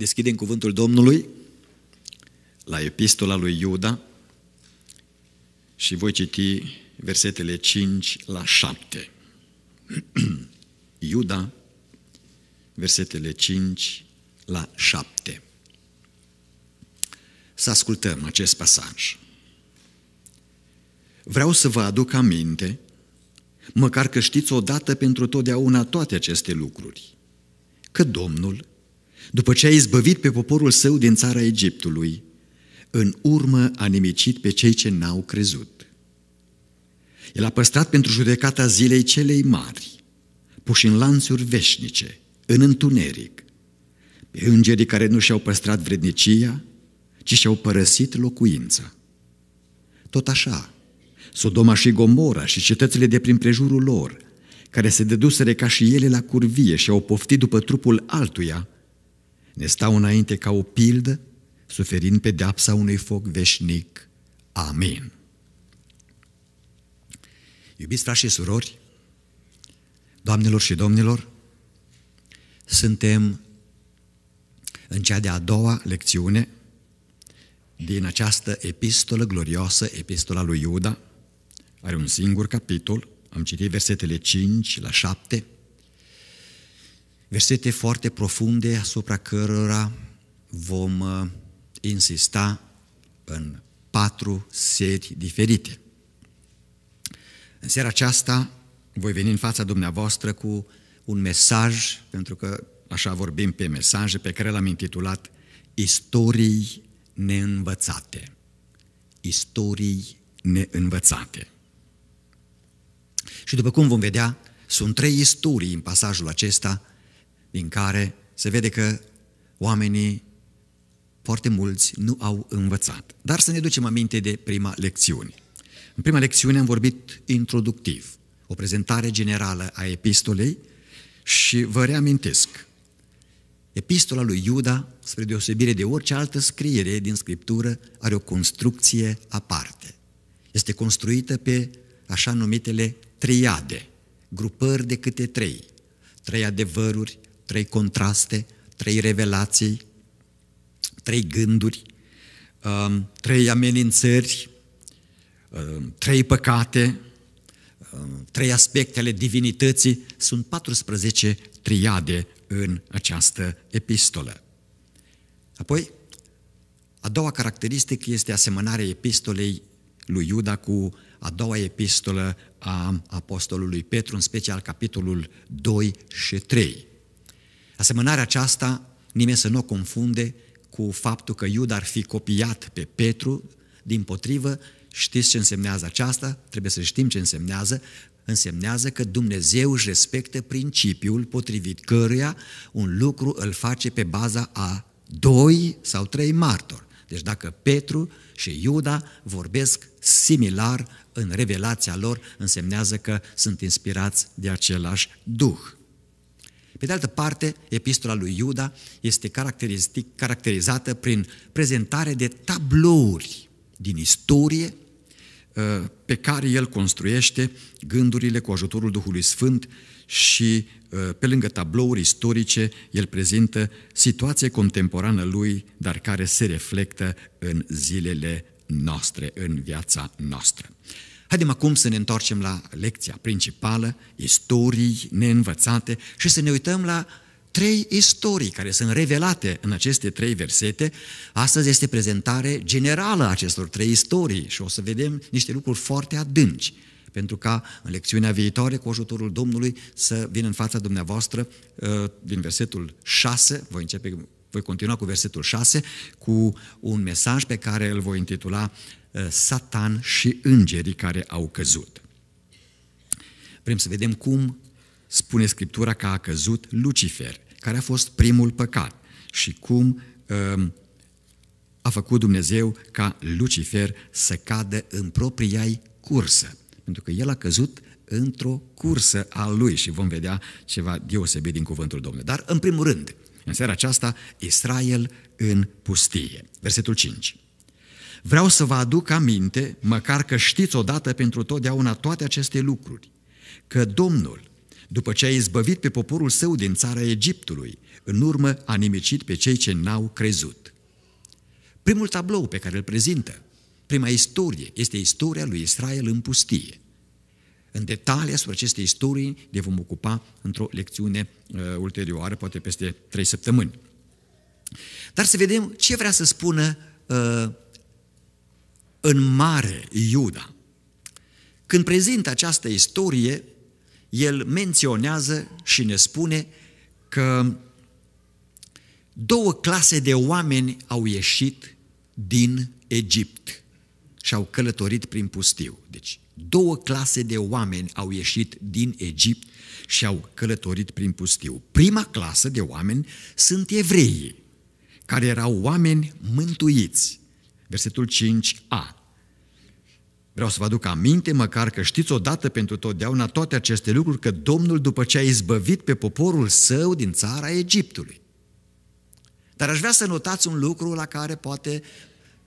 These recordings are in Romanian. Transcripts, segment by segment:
Deschidem cuvântul Domnului la epistola lui Iuda și voi citi versetele 5 la 7. Iuda, versetele 5 la 7. Să ascultăm acest pasaj. Vreau să vă aduc aminte, măcar că știți odată pentru totdeauna toate aceste lucruri, că Domnul, după ce a izbăvit pe poporul său din țara Egiptului, în urmă a nimicit pe cei ce n-au crezut. El a păstrat pentru judecata zilei celei mari, puși în lanțuri veșnice, în întuneric, pe îngerii care nu și-au păstrat vrednicia, ci și-au părăsit locuința. Tot așa, Sodoma și Gomora și cetățile de prin prejurul lor, care se deduseră ca și ele la curvie și au poftit după trupul altuia, ne stau înainte ca o pildă, suferind pedeapsa unui foc veșnic. Amin. Iubiți frați și surori, doamnelor și domnilor, suntem în cea de-a doua lecțiune din această epistolă glorioasă, epistola lui Iuda, are un singur capitol, am citit versetele 5 la 7, Versete foarte profunde asupra cărora vom uh, insista în patru serii diferite. În seara aceasta voi veni în fața dumneavoastră cu un mesaj, pentru că așa vorbim pe mesaje, pe care l-am intitulat Istorii neînvățate. Istorii neînvățate. Și după cum vom vedea, sunt trei istorii în pasajul acesta din care se vede că oamenii foarte mulți nu au învățat. Dar să ne ducem aminte de prima lecțiune. În prima lecțiune am vorbit introductiv, o prezentare generală a epistolei și vă reamintesc, epistola lui Iuda, spre deosebire de orice altă scriere din Scriptură, are o construcție aparte. Este construită pe așa numitele triade, grupări de câte trei, trei adevăruri, trei contraste, trei revelații, trei gânduri, um, trei amenințări, um, trei păcate, um, trei aspecte ale divinității, sunt 14 triade în această epistolă. Apoi, a doua caracteristică este asemănarea epistolei lui Iuda cu a doua epistolă a apostolului Petru, în special capitolul 2 și 3. Asemănarea aceasta nimeni să nu o confunde cu faptul că Iuda ar fi copiat pe Petru, din potrivă, știți ce însemnează aceasta? Trebuie să știm ce însemnează. Însemnează că Dumnezeu își respectă principiul potrivit căruia un lucru îl face pe baza a doi sau trei martori. Deci dacă Petru și Iuda vorbesc similar în revelația lor, însemnează că sunt inspirați de același Duh. Pe de altă parte, epistola lui Iuda este caracterizată prin prezentare de tablouri din istorie uh, pe care el construiește gândurile cu ajutorul Duhului Sfânt și uh, pe lângă tablouri istorice, el prezintă situație contemporană lui, dar care se reflectă în zilele noastre, în viața noastră. Haideți acum să ne întoarcem la lecția principală, istorii neînvățate și să ne uităm la trei istorii care sunt revelate în aceste trei versete. Astăzi este prezentare generală a acestor trei istorii și o să vedem niște lucruri foarte adânci pentru ca în lecțiunea viitoare, cu ajutorul Domnului, să vin în fața dumneavoastră ă, din versetul 6, voi începe voi continua cu versetul 6, cu un mesaj pe care îl voi intitula Uh, Satan și îngerii care au căzut. Vrem să vedem cum spune Scriptura că a căzut Lucifer, care a fost primul păcat și cum um, a făcut Dumnezeu ca Lucifer să cadă în propria ei cursă, pentru că el a căzut într-o cursă a lui și vom vedea ceva deosebit din cuvântul Domnului. Dar, în primul rând, în seara aceasta, Israel în pustie. Versetul 5. Vreau să vă aduc aminte, măcar că știți odată pentru totdeauna toate aceste lucruri, că Domnul, după ce a izbăvit pe poporul său din țara Egiptului, în urmă a nimicit pe cei ce n-au crezut. Primul tablou pe care îl prezintă, prima istorie, este istoria lui Israel în pustie. În detalii asupra acestei istorii ne vom ocupa într-o lecțiune uh, ulterioară, poate peste trei săptămâni. Dar să vedem ce vrea să spună uh, în mare Iuda. Când prezintă această istorie, el menționează și ne spune că două clase de oameni au ieșit din Egipt și au călătorit prin pustiu. Deci, două clase de oameni au ieșit din Egipt și au călătorit prin pustiu. Prima clasă de oameni sunt evreii, care erau oameni mântuiți, versetul 5a. Vreau să vă aduc aminte măcar că știți odată pentru totdeauna toate aceste lucruri că Domnul după ce a izbăvit pe poporul său din țara Egiptului. Dar aș vrea să notați un lucru la care poate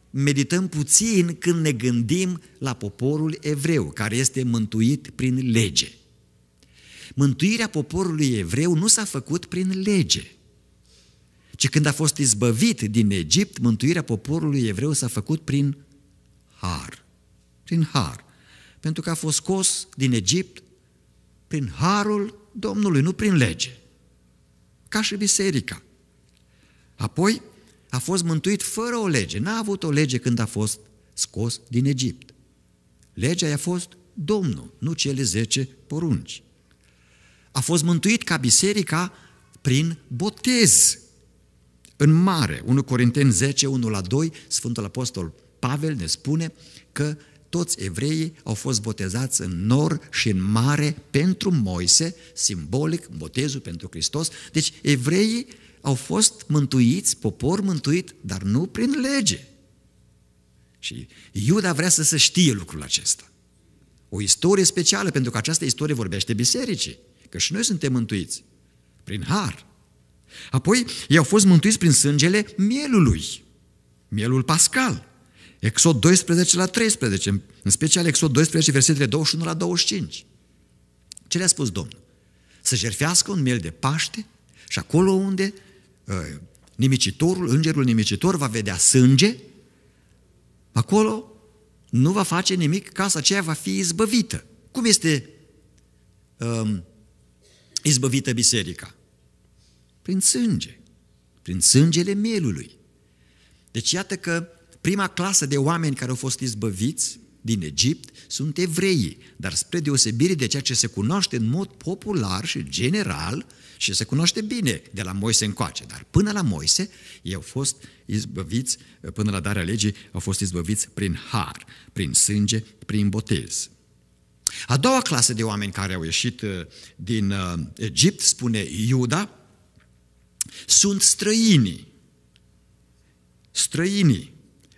medităm puțin când ne gândim la poporul evreu, care este mântuit prin lege. Mântuirea poporului evreu nu s-a făcut prin lege, ci când a fost izbăvit din Egipt, mântuirea poporului evreu s-a făcut prin har. Prin har. Pentru că a fost scos din Egipt prin harul Domnului, nu prin lege. Ca și biserica. Apoi a fost mântuit fără o lege. N-a avut o lege când a fost scos din Egipt. Legea i-a fost Domnul, nu cele zece porunci. A fost mântuit ca biserica prin botez în mare. 1 Corinteni 10, 1 la 2, Sfântul Apostol Pavel ne spune că toți evreii au fost botezați în nor și în mare pentru Moise, simbolic, botezul pentru Hristos. Deci evreii au fost mântuiți, popor mântuit, dar nu prin lege. Și Iuda vrea să se știe lucrul acesta. O istorie specială, pentru că această istorie vorbește bisericii, că și noi suntem mântuiți prin har. Apoi, ei au fost mântuiți prin sângele mielului, mielul pascal. Exod 12 la 13, în special Exod 12, versetele 21 la 25. Ce le-a spus Domnul? Să jerfească un miel de paște și acolo unde ă, nimicitorul, îngerul nimicitor va vedea sânge, acolo nu va face nimic, casa aceea va fi izbăvită. Cum este um, izbăvită biserica? Prin sânge, prin sângele mielului. Deci iată că prima clasă de oameni care au fost izbăviți din Egipt sunt evreii, dar spre deosebire de ceea ce se cunoaște în mod popular și general și se cunoaște bine de la Moise încoace, dar până la Moise ei au fost izbăviți, până la darea legii, au fost izbăviți prin har, prin sânge, prin botez. A doua clasă de oameni care au ieșit uh, din uh, Egipt, spune Iuda, sunt străinii. Străinii.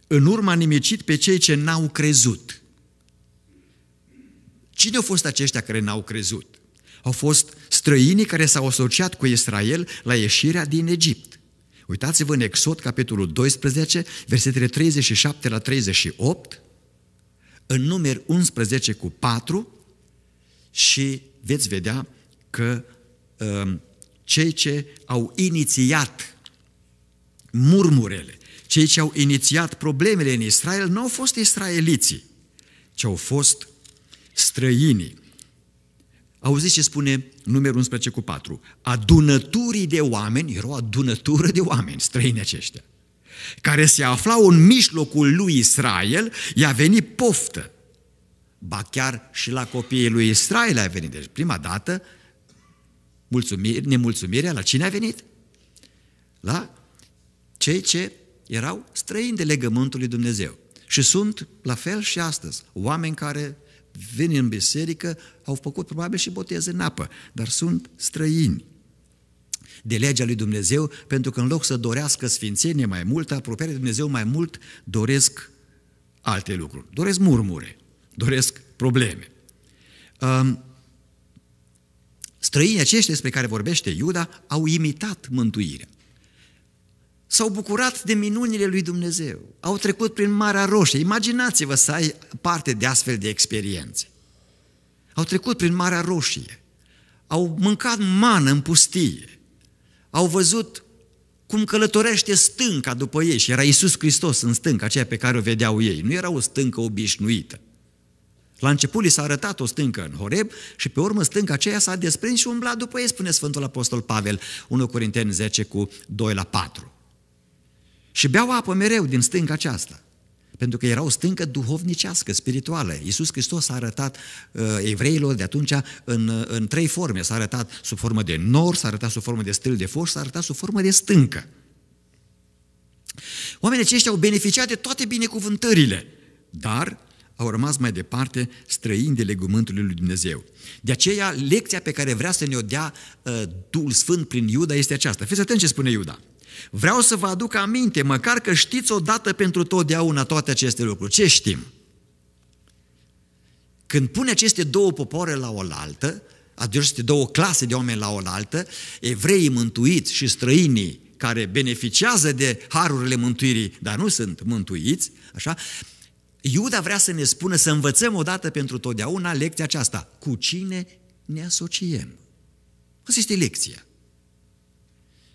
În urma nimicit pe cei ce n-au crezut. Cine au fost aceștia care n-au crezut? Au fost străinii care s-au asociat cu Israel la ieșirea din Egipt. Uitați-vă în Exod, capitolul 12, versetele 37 la 38, în numeri 11 cu 4 și veți vedea că um, cei ce au inițiat murmurele, cei ce au inițiat problemele în Israel, nu au fost israeliții, ci au fost străinii. Auziți ce spune numărul 11 cu 4? Adunăturii de oameni, era o adunătură de oameni, străini aceștia, care se aflau în mijlocul lui Israel, i-a venit poftă. Ba chiar și la copiii lui Israel a venit. Deci prima dată mulțumire, nemulțumirea la cine a venit? La cei ce erau străini de legământul lui Dumnezeu. Și sunt la fel și astăzi, oameni care vin în biserică, au făcut probabil și boteze în apă, dar sunt străini de legea lui Dumnezeu, pentru că în loc să dorească sfințenie mai mult, apropierea de Dumnezeu mai mult, doresc alte lucruri. Doresc murmure, doresc probleme. Străinii aceștia despre care vorbește Iuda au imitat mântuirea. S-au bucurat de minunile lui Dumnezeu. Au trecut prin Marea Roșie. Imaginați-vă să ai parte de astfel de experiențe. Au trecut prin Marea Roșie. Au mâncat mană în pustie. Au văzut cum călătorește stânca după ei și era Iisus Hristos în stânca aceea pe care o vedeau ei. Nu era o stâncă obișnuită. La început li s-a arătat o stâncă în Horeb și pe urmă stânca aceea s-a desprins și umblat după ei, spune Sfântul Apostol Pavel, 1 Corinteni 10 cu 2 la 4. Și beau apă mereu din stânca aceasta, pentru că era o stâncă duhovnicească, spirituală. Iisus Hristos s-a arătat uh, evreilor de atunci în, uh, în trei forme. S-a arătat sub formă de nor, s-a arătat sub formă de stâl de foș, s-a arătat sub formă de stâncă. Oamenii aceștia au beneficiat de toate binecuvântările, dar au rămas mai departe străini de legământul lui Dumnezeu. De aceea, lecția pe care vrea să ne-o dea uh, Duhul Sfânt prin Iuda este aceasta. Fiți atenți ce spune Iuda. Vreau să vă aduc aminte, măcar că știți odată pentru totdeauna toate aceste lucruri. Ce știm? Când pune aceste două popoare la oaltă, aceste două clase de oameni la oaltă, evreii mântuiți și străinii care beneficiază de harurile mântuirii, dar nu sunt mântuiți, așa, Iuda vrea să ne spună să învățăm odată pentru totdeauna lecția aceasta. Cu cine ne asociem? Asta este lecția.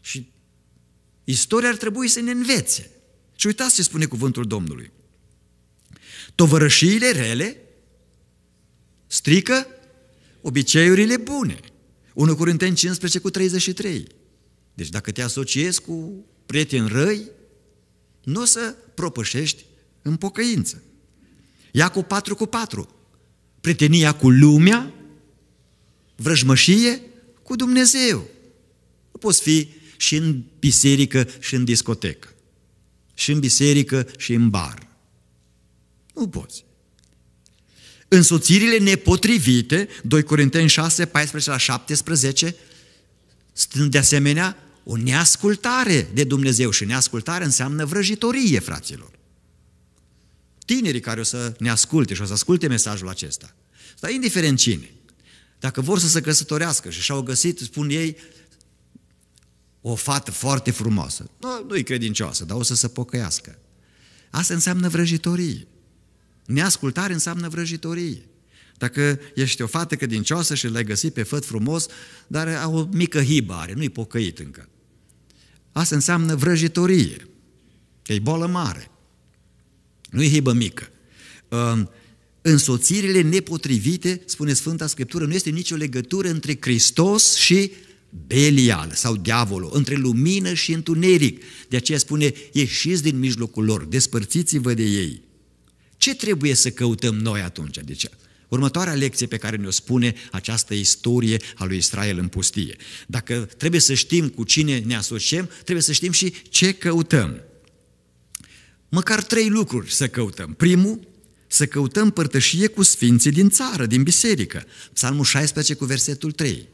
Și istoria ar trebui să ne învețe. Și uitați ce spune cuvântul Domnului. Tovărășiile rele strică obiceiurile bune. 1 Corinteni 15 cu 33. Deci dacă te asociezi cu prieteni răi, nu o să propășești în pocăință. Iacov 4 cu 4. Prietenia cu lumea, vrăjmășie cu Dumnezeu. Nu poți fi și în biserică și în discotecă. Și în biserică și în bar. Nu poți. Însoțirile nepotrivite, 2 Corinteni 6, 14 la 17, sunt de asemenea o neascultare de Dumnezeu și neascultare înseamnă vrăjitorie, fraților tinerii care o să ne asculte și o să asculte mesajul acesta. Dar indiferent cine, dacă vor să se căsătorească și și-au găsit, spun ei, o fată foarte frumoasă, nu, nu-i credincioasă, dar o să se pocăiască. Asta înseamnă vrăjitorie. Neascultare înseamnă vrăjitorie. Dacă ești o fată credincioasă și l-ai găsit pe făt frumos, dar o mică hibare, nu-i pocăit încă. Asta înseamnă vrăjitorie. E bolă mare. Nu e hibă mică. Însoțirile nepotrivite, spune Sfânta Scriptură, nu este nicio legătură între Hristos și Belial sau diavolul, între lumină și întuneric. De aceea spune, ieșiți din mijlocul lor, despărțiți-vă de ei. Ce trebuie să căutăm noi atunci? Deci, următoarea lecție pe care ne-o spune această istorie a lui Israel în pustie. Dacă trebuie să știm cu cine ne asociem, trebuie să știm și ce căutăm măcar trei lucruri să căutăm. Primul, să căutăm părtășie cu sfinții din țară, din biserică. Psalmul 16 cu versetul 3.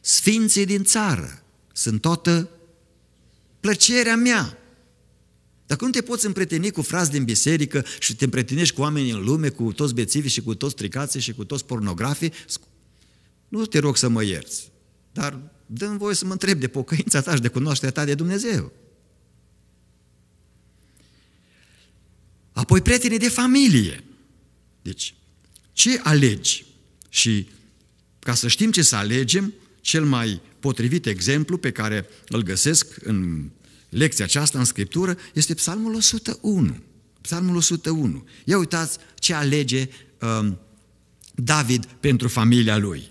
Sfinții din țară sunt toată plăcerea mea. Dacă nu te poți împreteni cu frați din biserică și te împretenești cu oameni în lume, cu toți bețivii și cu toți tricații și cu toți pornografii, nu te rog să mă ierți, dar dă mi voie să mă întreb de pocăința ta și de cunoașterea ta de Dumnezeu. Apoi prietenii de familie. Deci, ce alegi? Și ca să știm ce să alegem, cel mai potrivit exemplu pe care îl găsesc în lecția aceasta, în Scriptură, este Psalmul 101. Psalmul 101. Ia uitați ce alege um, David pentru familia lui.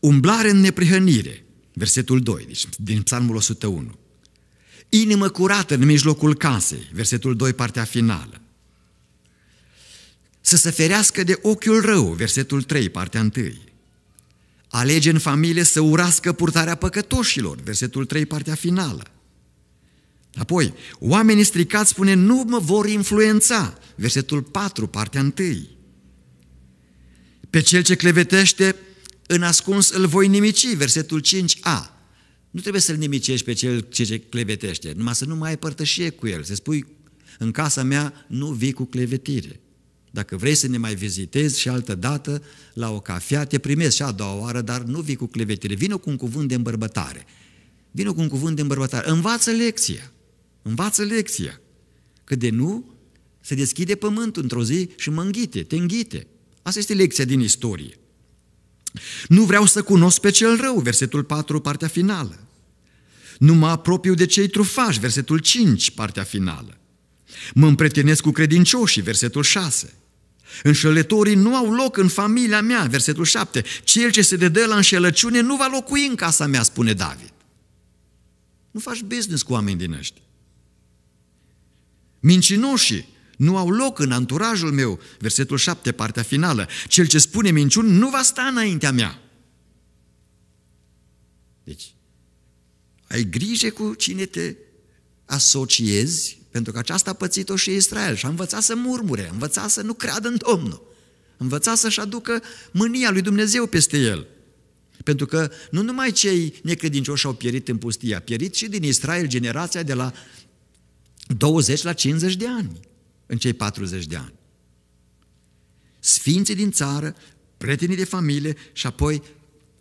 Umblare în neprihănire, versetul 2, deci din Psalmul 101 inimă curată în mijlocul casei, versetul 2, partea finală. Să se ferească de ochiul rău, versetul 3, partea 1. Alege în familie să urască purtarea păcătoșilor, versetul 3, partea finală. Apoi, oamenii stricați spune, nu mă vor influența, versetul 4, partea 1. Pe cel ce clevetește, în ascuns îl voi nimici, versetul 5a. Nu trebuie să-l nimicești pe cel ce, ce clevetește, numai să nu mai ai părtășie cu el, să spui, în casa mea nu vii cu clevetire. Dacă vrei să ne mai vizitezi și altă dată la o cafea, te primesc și a doua oară, dar nu vii cu clevetire, vină cu un cuvânt de îmbărbătare. Vină cu un cuvânt de îmbărbătare. Învață lecția. Învață lecția. Că de nu, se deschide pământul într-o zi și mă înghite, te înghite. Asta este lecția din istorie. Nu vreau să cunosc pe cel rău, versetul 4, partea finală. Nu mă apropiu de cei trufași, versetul 5, partea finală. Mă împretenesc cu credincioșii, versetul 6. Înșelătorii nu au loc în familia mea, versetul 7. Cel ce se dedă la înșelăciune nu va locui în casa mea, spune David. Nu faci business cu oameni din ăștia. Mincinoșii nu au loc în anturajul meu. Versetul 7, partea finală. Cel ce spune minciuni nu va sta înaintea mea. Deci, ai grijă cu cine te asociezi, pentru că aceasta a pățit-o și Israel și a învățat să murmure, a învățat să nu creadă în Domnul, a învățat să-și aducă mânia lui Dumnezeu peste el. Pentru că nu numai cei necredincioși au pierit în pustie, a pierit și din Israel generația de la 20 la 50 de ani în cei 40 de ani. Sfinții din țară, prietenii de familie și apoi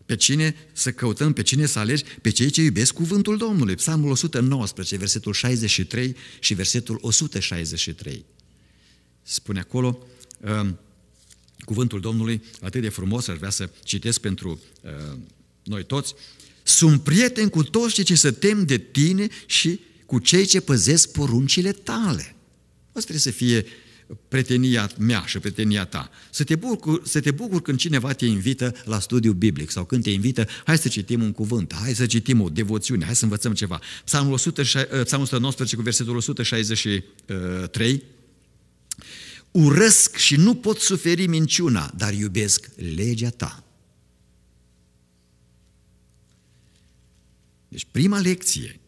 pe cine să căutăm, pe cine să alegi, pe cei ce iubesc cuvântul Domnului. Psalmul 119, versetul 63 și versetul 163. Spune acolo um, cuvântul Domnului atât de frumos, aș vrea să citesc pentru um, noi toți. Sunt prieten cu toți cei ce se tem de tine și cu cei ce păzesc poruncile tale. Asta trebuie să fie pretenia mea și pretenia ta. Să te, bucur, să te bucur când cineva te invită la studiu biblic sau când te invită, hai să citim un cuvânt, hai să citim o devoțiune, hai să învățăm ceva. Psalmul, eh, Psalmul 119 cu versetul 163 eh, Urăsc și nu pot suferi minciuna, dar iubesc legea ta. Deci prima lecție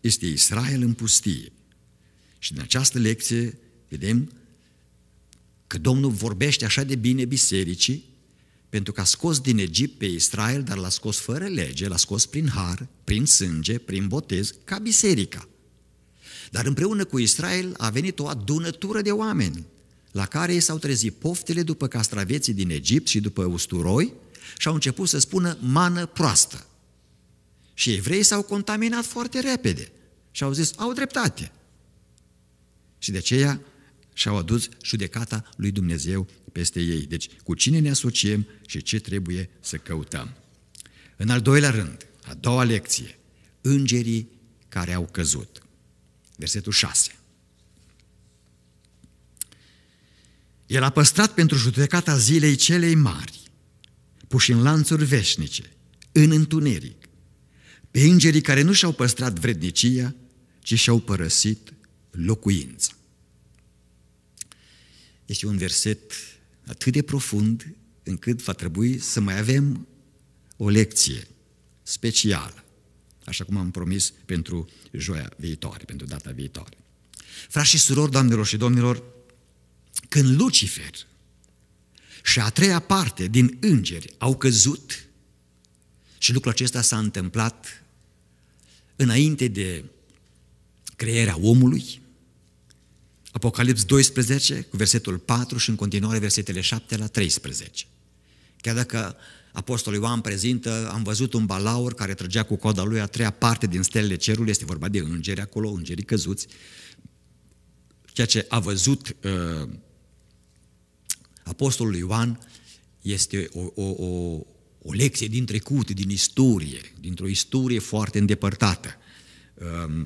este Israel în pustie. Și din această lecție vedem că Domnul vorbește așa de bine bisericii, pentru că a scos din Egipt pe Israel, dar l-a scos fără lege, l-a scos prin har, prin sânge, prin botez, ca biserica. Dar împreună cu Israel a venit o adunătură de oameni, la care ei s-au trezit poftele după castraveții din Egipt și după usturoi și au început să spună mană proastă. Și evreii s-au contaminat foarte repede și au zis, au dreptate. Și de aceea și-au adus judecata lui Dumnezeu peste ei. Deci, cu cine ne asociem și ce trebuie să căutăm. În al doilea rând, a doua lecție, îngerii care au căzut. Versetul 6. El a păstrat pentru judecata zilei celei mari, puși în lanțuri veșnice, în întuneric, pe îngerii care nu și-au păstrat vrednicia, ci și-au părăsit locuință. Este un verset atât de profund încât va trebui să mai avem o lecție specială, așa cum am promis pentru joia viitoare, pentru data viitoare. Frați și surori, doamnelor și domnilor, când Lucifer și a treia parte din îngeri au căzut, și lucrul acesta s-a întâmplat înainte de crearea omului, Apocalips 12, cu versetul 4 și în continuare versetele 7 la 13. Chiar dacă Apostolul Ioan prezintă, am văzut un balaur care trăgea cu coda lui a treia parte din stelele cerului, este vorba de îngeri acolo, îngerii căzuți, ceea ce a văzut uh, Apostolul Ioan este o, o, o, o lecție din trecut, din istorie, dintr-o istorie foarte îndepărtată. Uh,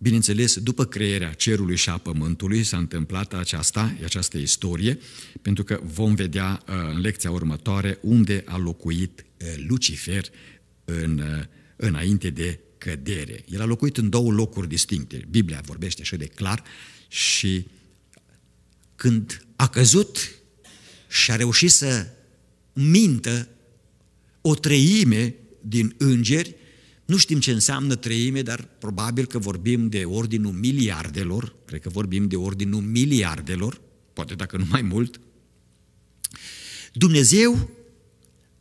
Bineînțeles, după crearea cerului și a pământului s-a întâmplat aceasta, această istorie, pentru că vom vedea uh, în lecția următoare unde a locuit uh, Lucifer în, uh, înainte de cădere. El a locuit în două locuri distincte. Biblia vorbește așa de clar și când a căzut și a reușit să mintă o treime din îngeri, nu știm ce înseamnă treime, dar probabil că vorbim de ordinul miliardelor, cred că vorbim de ordinul miliardelor, poate dacă nu mai mult. Dumnezeu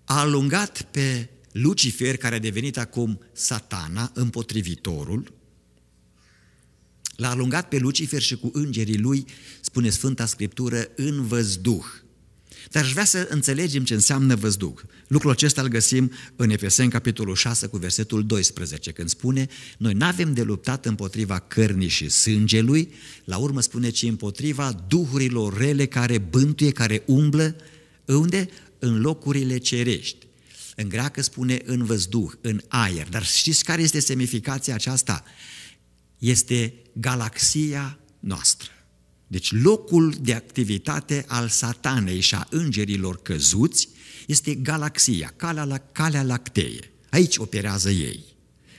a alungat pe Lucifer, care a devenit acum satana, împotrivitorul, l-a alungat pe Lucifer și cu îngerii lui, spune Sfânta Scriptură, în văzduh. Dar aș vrea să înțelegem ce înseamnă văzduc. Lucrul acesta îl găsim în Efeseni, capitolul 6, cu versetul 12, când spune Noi nu avem de luptat împotriva cărnii și sângelui, la urmă spune, ci împotriva duhurilor rele care bântuie, care umblă, unde? În locurile cerești. În greacă spune în văzduh, în aer. Dar știți care este semnificația aceasta? Este galaxia noastră. Deci locul de activitate al satanei și a îngerilor căzuți este galaxia, calea, la, calea lacteie. Aici operează ei,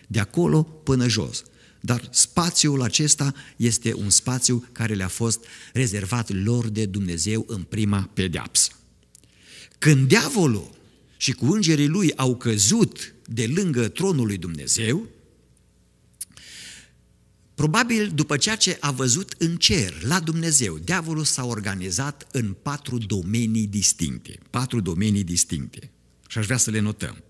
de acolo până jos. Dar spațiul acesta este un spațiu care le-a fost rezervat lor de Dumnezeu în prima pedeapsă. Când diavolul și cu îngerii lui au căzut de lângă tronul lui Dumnezeu, Probabil după ceea ce a văzut în cer, la Dumnezeu, diavolul s-a organizat în patru domenii distincte. Patru domenii distincte. Și aș vrea să le notăm.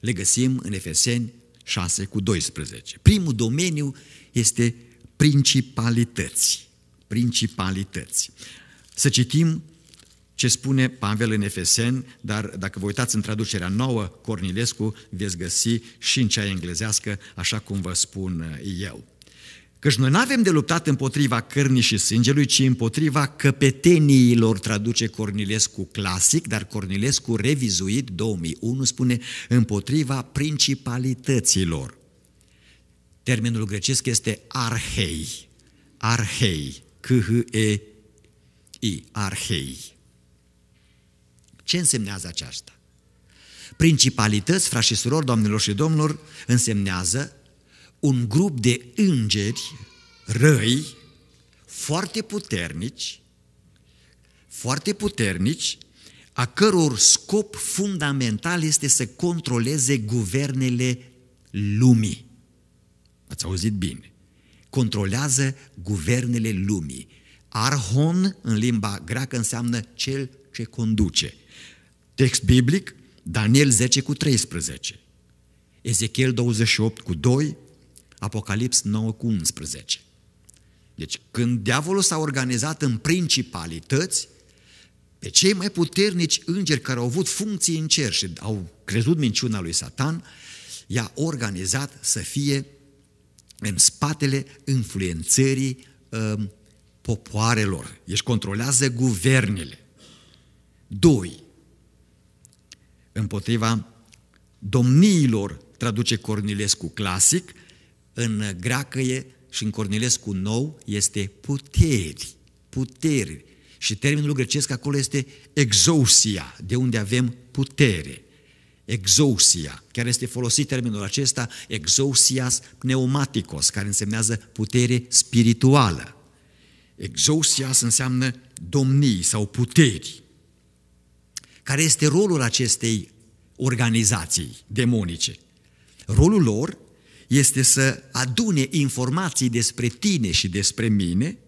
Le găsim în Efeseni 6 cu 12. Primul domeniu este principalități. Principalități. Să citim ce spune Pavel în Efesen, dar dacă vă uitați în traducerea nouă, Cornilescu, veți găsi și în cea englezească, așa cum vă spun eu. Căci noi nu avem de luptat împotriva cărnii și sângelui, ci împotriva căpeteniilor, traduce Cornilescu clasic, dar Cornilescu revizuit 2001 spune împotriva principalităților. Termenul grecesc este arhei, arhei, k h e i arhei. Ce însemnează aceasta? Principalități, frați și surori, doamnelor și domnilor, însemnează un grup de îngeri răi, foarte puternici, foarte puternici, a căror scop fundamental este să controleze guvernele lumii. Ați auzit bine. Controlează guvernele lumii. Arhon, în limba greacă, înseamnă cel ce conduce. Text biblic, Daniel 10 cu 13, Ezechiel 28 cu 2, Apocalips 9 cu 11. Deci când diavolul s-a organizat în principalități, pe cei mai puternici îngeri care au avut funcții în cer și au crezut minciuna lui Satan, i-a organizat să fie în spatele influențării uh, popoarelor. Deci controlează guvernele. Doi, împotriva domniilor, traduce Cornilescu clasic, în greacă e, și în Cornilescu nou este puteri, puteri. Și termenul grecesc acolo este exousia, de unde avem putere. Exousia, chiar este folosit termenul acesta, exousias pneumaticos, care însemnează putere spirituală. Exousias înseamnă domnii sau puteri. Care este rolul acestei organizații demonice? Rolul lor este să adune informații despre tine și despre mine,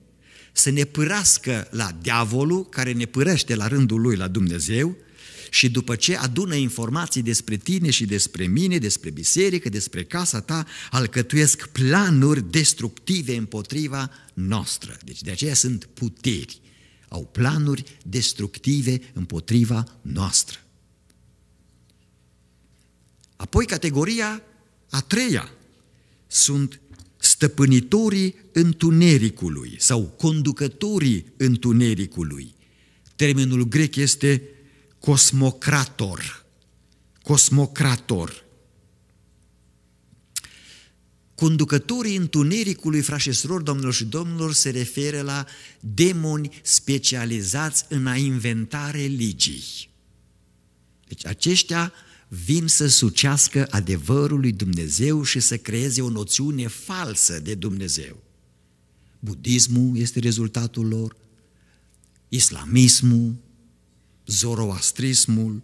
să ne pârască la diavolul care ne pârăște la rândul lui la Dumnezeu și după ce adună informații despre tine și despre mine, despre biserică, despre casa ta, alcătuiesc planuri destructive împotriva noastră. Deci de aceea sunt puteri. Au planuri destructive împotriva noastră. Apoi categoria a treia, sunt stăpânitorii întunericului sau conducătorii întunericului. Termenul grec este cosmocrator. Cosmocrator. Conducătorii întunericului, frașe surori, domnilor și domnilor, se referă la demoni specializați în a inventa religii. Deci aceștia vin să sucească adevărul lui Dumnezeu și să creeze o noțiune falsă de Dumnezeu. Budismul este rezultatul lor, islamismul, zoroastrismul,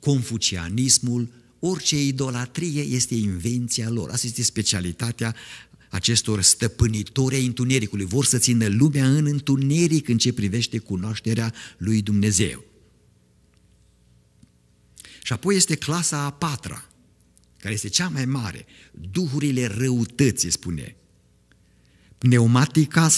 confucianismul, orice idolatrie este invenția lor. Asta este specialitatea acestor stăpânitori ai întunericului. Vor să țină lumea în întuneric în ce privește cunoașterea lui Dumnezeu. Și apoi este clasa a patra, care este cea mai mare, duhurile răutății, spune. Pneumatica,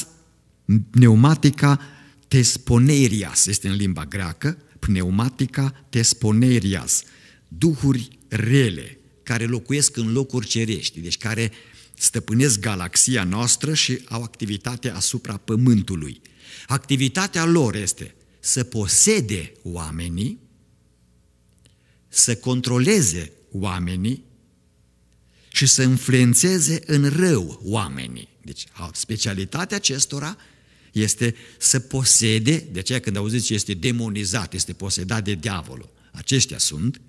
pneumatica tesponerias este în limba greacă, pneumatica tesponerias, duhuri rele care locuiesc în locuri cerești, deci care stăpânesc galaxia noastră și au activitate asupra Pământului. Activitatea lor este să posede oamenii să controleze oamenii și să influențeze în rău oamenii. Deci specialitatea acestora este să posede, de aceea când auziți este demonizat, este posedat de diavolul, aceștia sunt,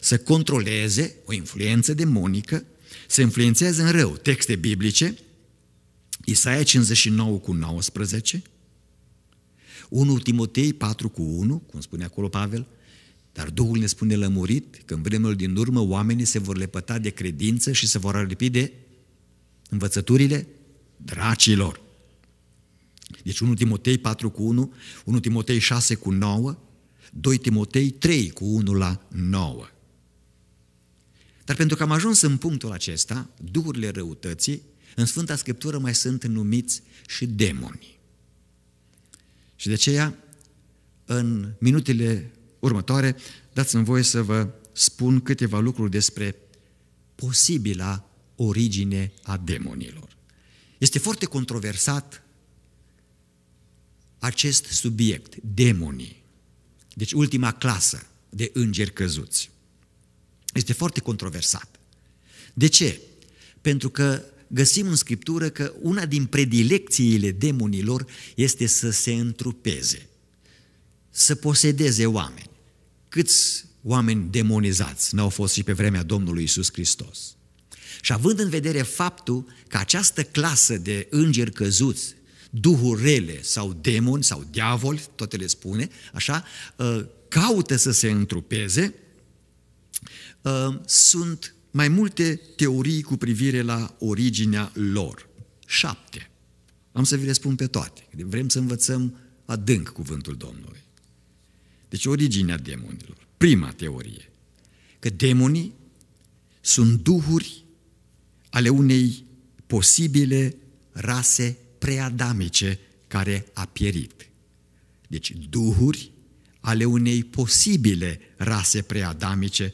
să controleze o influență demonică, să influențeze în rău texte biblice, Isaia 59 cu 19, 1 Timotei 4 cu 1, cum spune acolo Pavel, dar Duhul ne spune lămurit că în vremea din urmă oamenii se vor lepăta de credință și se vor alipi de învățăturile dracilor. Deci 1 Timotei 4 cu 1, 1 Timotei 6 cu 9, 2 Timotei 3 cu 1 la 9. Dar pentru că am ajuns în punctul acesta, duhurile răutății, în Sfânta Scriptură mai sunt numiți și demoni. Și de aceea, în minutele următoare, dați-mi voie să vă spun câteva lucruri despre posibila origine a demonilor. Este foarte controversat acest subiect, demonii, deci ultima clasă de îngeri căzuți. Este foarte controversat. De ce? Pentru că găsim în Scriptură că una din predilecțiile demonilor este să se întrupeze să posedeze oameni. Câți oameni demonizați n-au fost și pe vremea Domnului Isus Hristos? Și având în vedere faptul că această clasă de îngeri căzuți, duhurele sau demoni sau diavol, toate le spune, așa, ă, caută să se întrupeze, ă, sunt mai multe teorii cu privire la originea lor. Șapte. Am să vi le spun pe toate. Vrem să învățăm adânc cuvântul Domnului. Deci originea demonilor. Prima teorie. Că demonii sunt duhuri ale unei posibile rase preadamice care a pierit. Deci duhuri ale unei posibile rase preadamice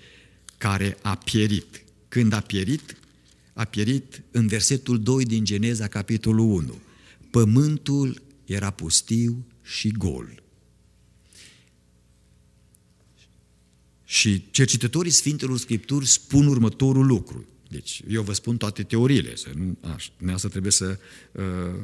care a pierit. Când a pierit? A pierit în versetul 2 din Geneza, capitolul 1. Pământul era pustiu și gol. Și cercetătorii Sfintelor Scripturi spun următorul lucru. Deci, eu vă spun toate teoriile, să nu, aș, dumneavoastră trebuie să uh,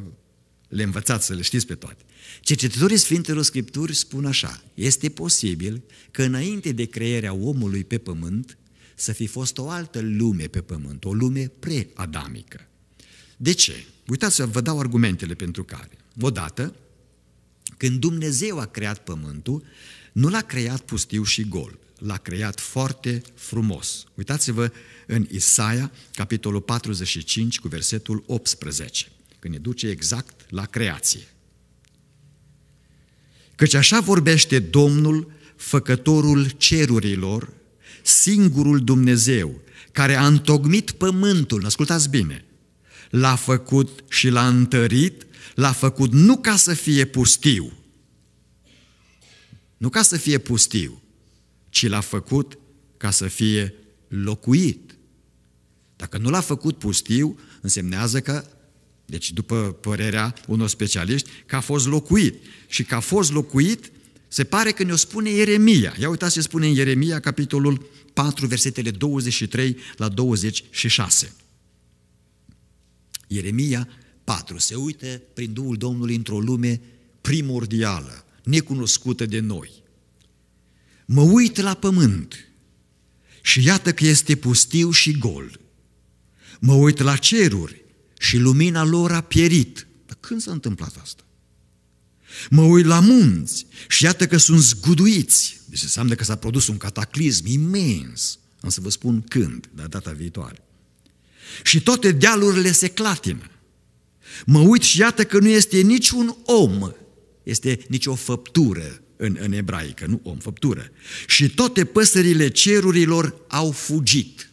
le învățați, să le știți pe toate. Cercetătorii Sfintelor Scripturi spun așa, este posibil că înainte de crearea omului pe pământ să fi fost o altă lume pe pământ, o lume pre-adamică. De ce? Uitați, vă dau argumentele pentru care. Odată, când Dumnezeu a creat pământul, nu l-a creat pustiu și gol, l-a creat foarte frumos. Uitați-vă în Isaia, capitolul 45, cu versetul 18, când ne duce exact la creație. Căci așa vorbește Domnul, făcătorul cerurilor, singurul Dumnezeu, care a întocmit pământul, ascultați bine, l-a făcut și l-a întărit, l-a făcut nu ca să fie pustiu, nu ca să fie pustiu, ci l-a făcut ca să fie locuit. Dacă nu l-a făcut pustiu, însemnează că, deci după părerea unor specialiști, că a fost locuit. Și că a fost locuit, se pare că ne-o spune Ieremia. Ia uitați ce spune în Ieremia, capitolul 4, versetele 23 la 26. Ieremia 4 se uită prin Duhul Domnului într-o lume primordială, necunoscută de noi mă uit la pământ și iată că este pustiu și gol. Mă uit la ceruri și lumina lor a pierit. Dar când s-a întâmplat asta? Mă uit la munți și iată că sunt zguduiți. Deci înseamnă că s-a produs un cataclism imens. Am să vă spun când, dar data viitoare. Și toate dealurile se clatină. Mă uit și iată că nu este niciun om, este nicio făptură în, în ebraică, nu om, făptură. Și toate păsările cerurilor au fugit.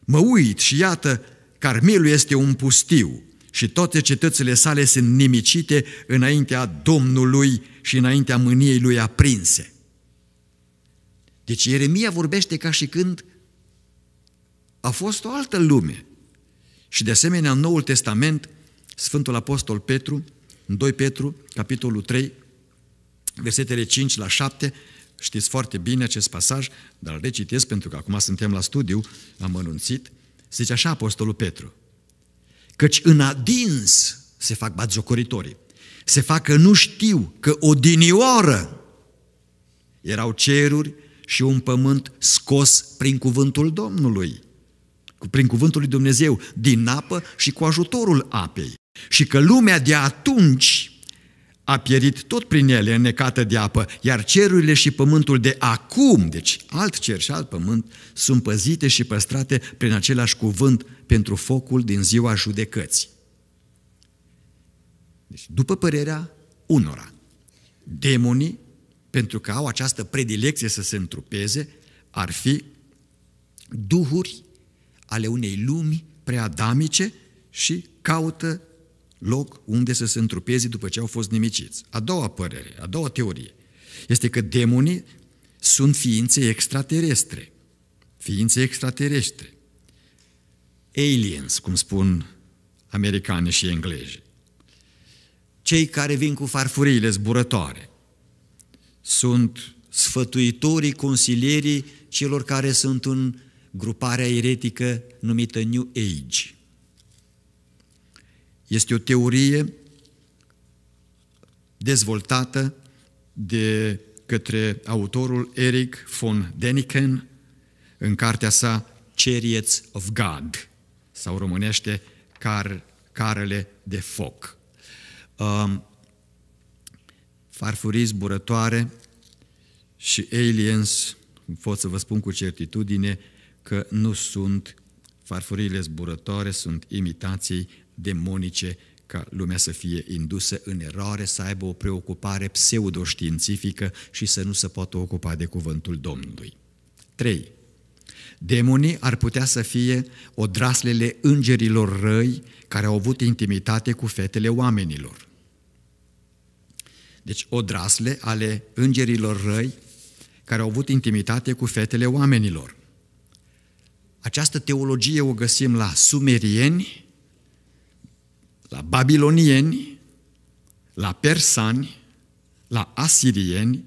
Mă uit și iată, Carmelul este un pustiu și toate cetățile sale sunt nimicite înaintea Domnului și înaintea mâniei lui aprinse. Deci Ieremia vorbește ca și când a fost o altă lume. Și de asemenea, în Noul Testament, Sfântul Apostol Petru în 2 Petru, capitolul 3, versetele 5 la 7, știți foarte bine acest pasaj, dar îl recitesc pentru că acum suntem la studiu, am anunțit, zice așa Apostolul Petru, căci în adins se fac batjocoritorii, se fac că nu știu că odinioară erau ceruri și un pământ scos prin cuvântul Domnului, prin cuvântul lui Dumnezeu, din apă și cu ajutorul apei și că lumea de atunci a pierit tot prin ele înnecată de apă, iar cerurile și pământul de acum, deci alt cer și alt pământ, sunt păzite și păstrate prin același cuvânt pentru focul din ziua judecății. Deci, după părerea unora, demonii, pentru că au această predilecție să se întrupeze, ar fi duhuri ale unei lumi preadamice și caută loc unde să se întrupeze după ce au fost nimiciți. A doua părere, a doua teorie, este că demonii sunt ființe extraterestre. Ființe extraterestre. Aliens, cum spun americane și englezi. Cei care vin cu farfuriile zburătoare sunt sfătuitorii, consilierii celor care sunt în gruparea eretică numită New Age. Este o teorie dezvoltată de către autorul Eric von Deniken în cartea sa Chariots of God sau românește car, Carele de foc. Um, farfurii zburătoare și aliens, pot să vă spun cu certitudine că nu sunt farfurile zburătoare, sunt imitații demonice ca lumea să fie indusă în eroare, să aibă o preocupare pseudoștiințifică și să nu se poată ocupa de cuvântul Domnului. 3. Demonii ar putea să fie odraslele îngerilor răi care au avut intimitate cu fetele oamenilor. Deci odrasle ale îngerilor răi care au avut intimitate cu fetele oamenilor. Această teologie o găsim la sumerieni, la babilonieni, la persani, la asirieni,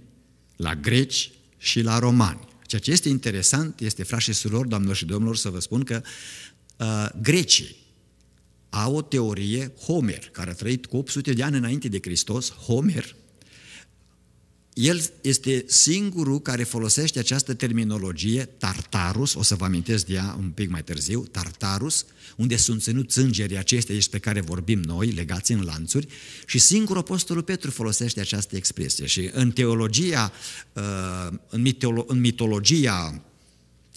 la greci și la romani. Ceea ce este interesant este, frați și surori, doamnelor și domnilor, să vă spun că uh, grecii au o teorie, Homer, care a trăit cu 800 de ani înainte de Hristos, Homer, el este singurul care folosește această terminologie, Tartarus, o să vă amintesc de ea un pic mai târziu, Tartarus, unde sunt ținuți îngerii acestea despre care vorbim noi, legați în lanțuri, și singur Apostolul Petru folosește această expresie. Și în teologia, uh, în, mitolo- în mitologia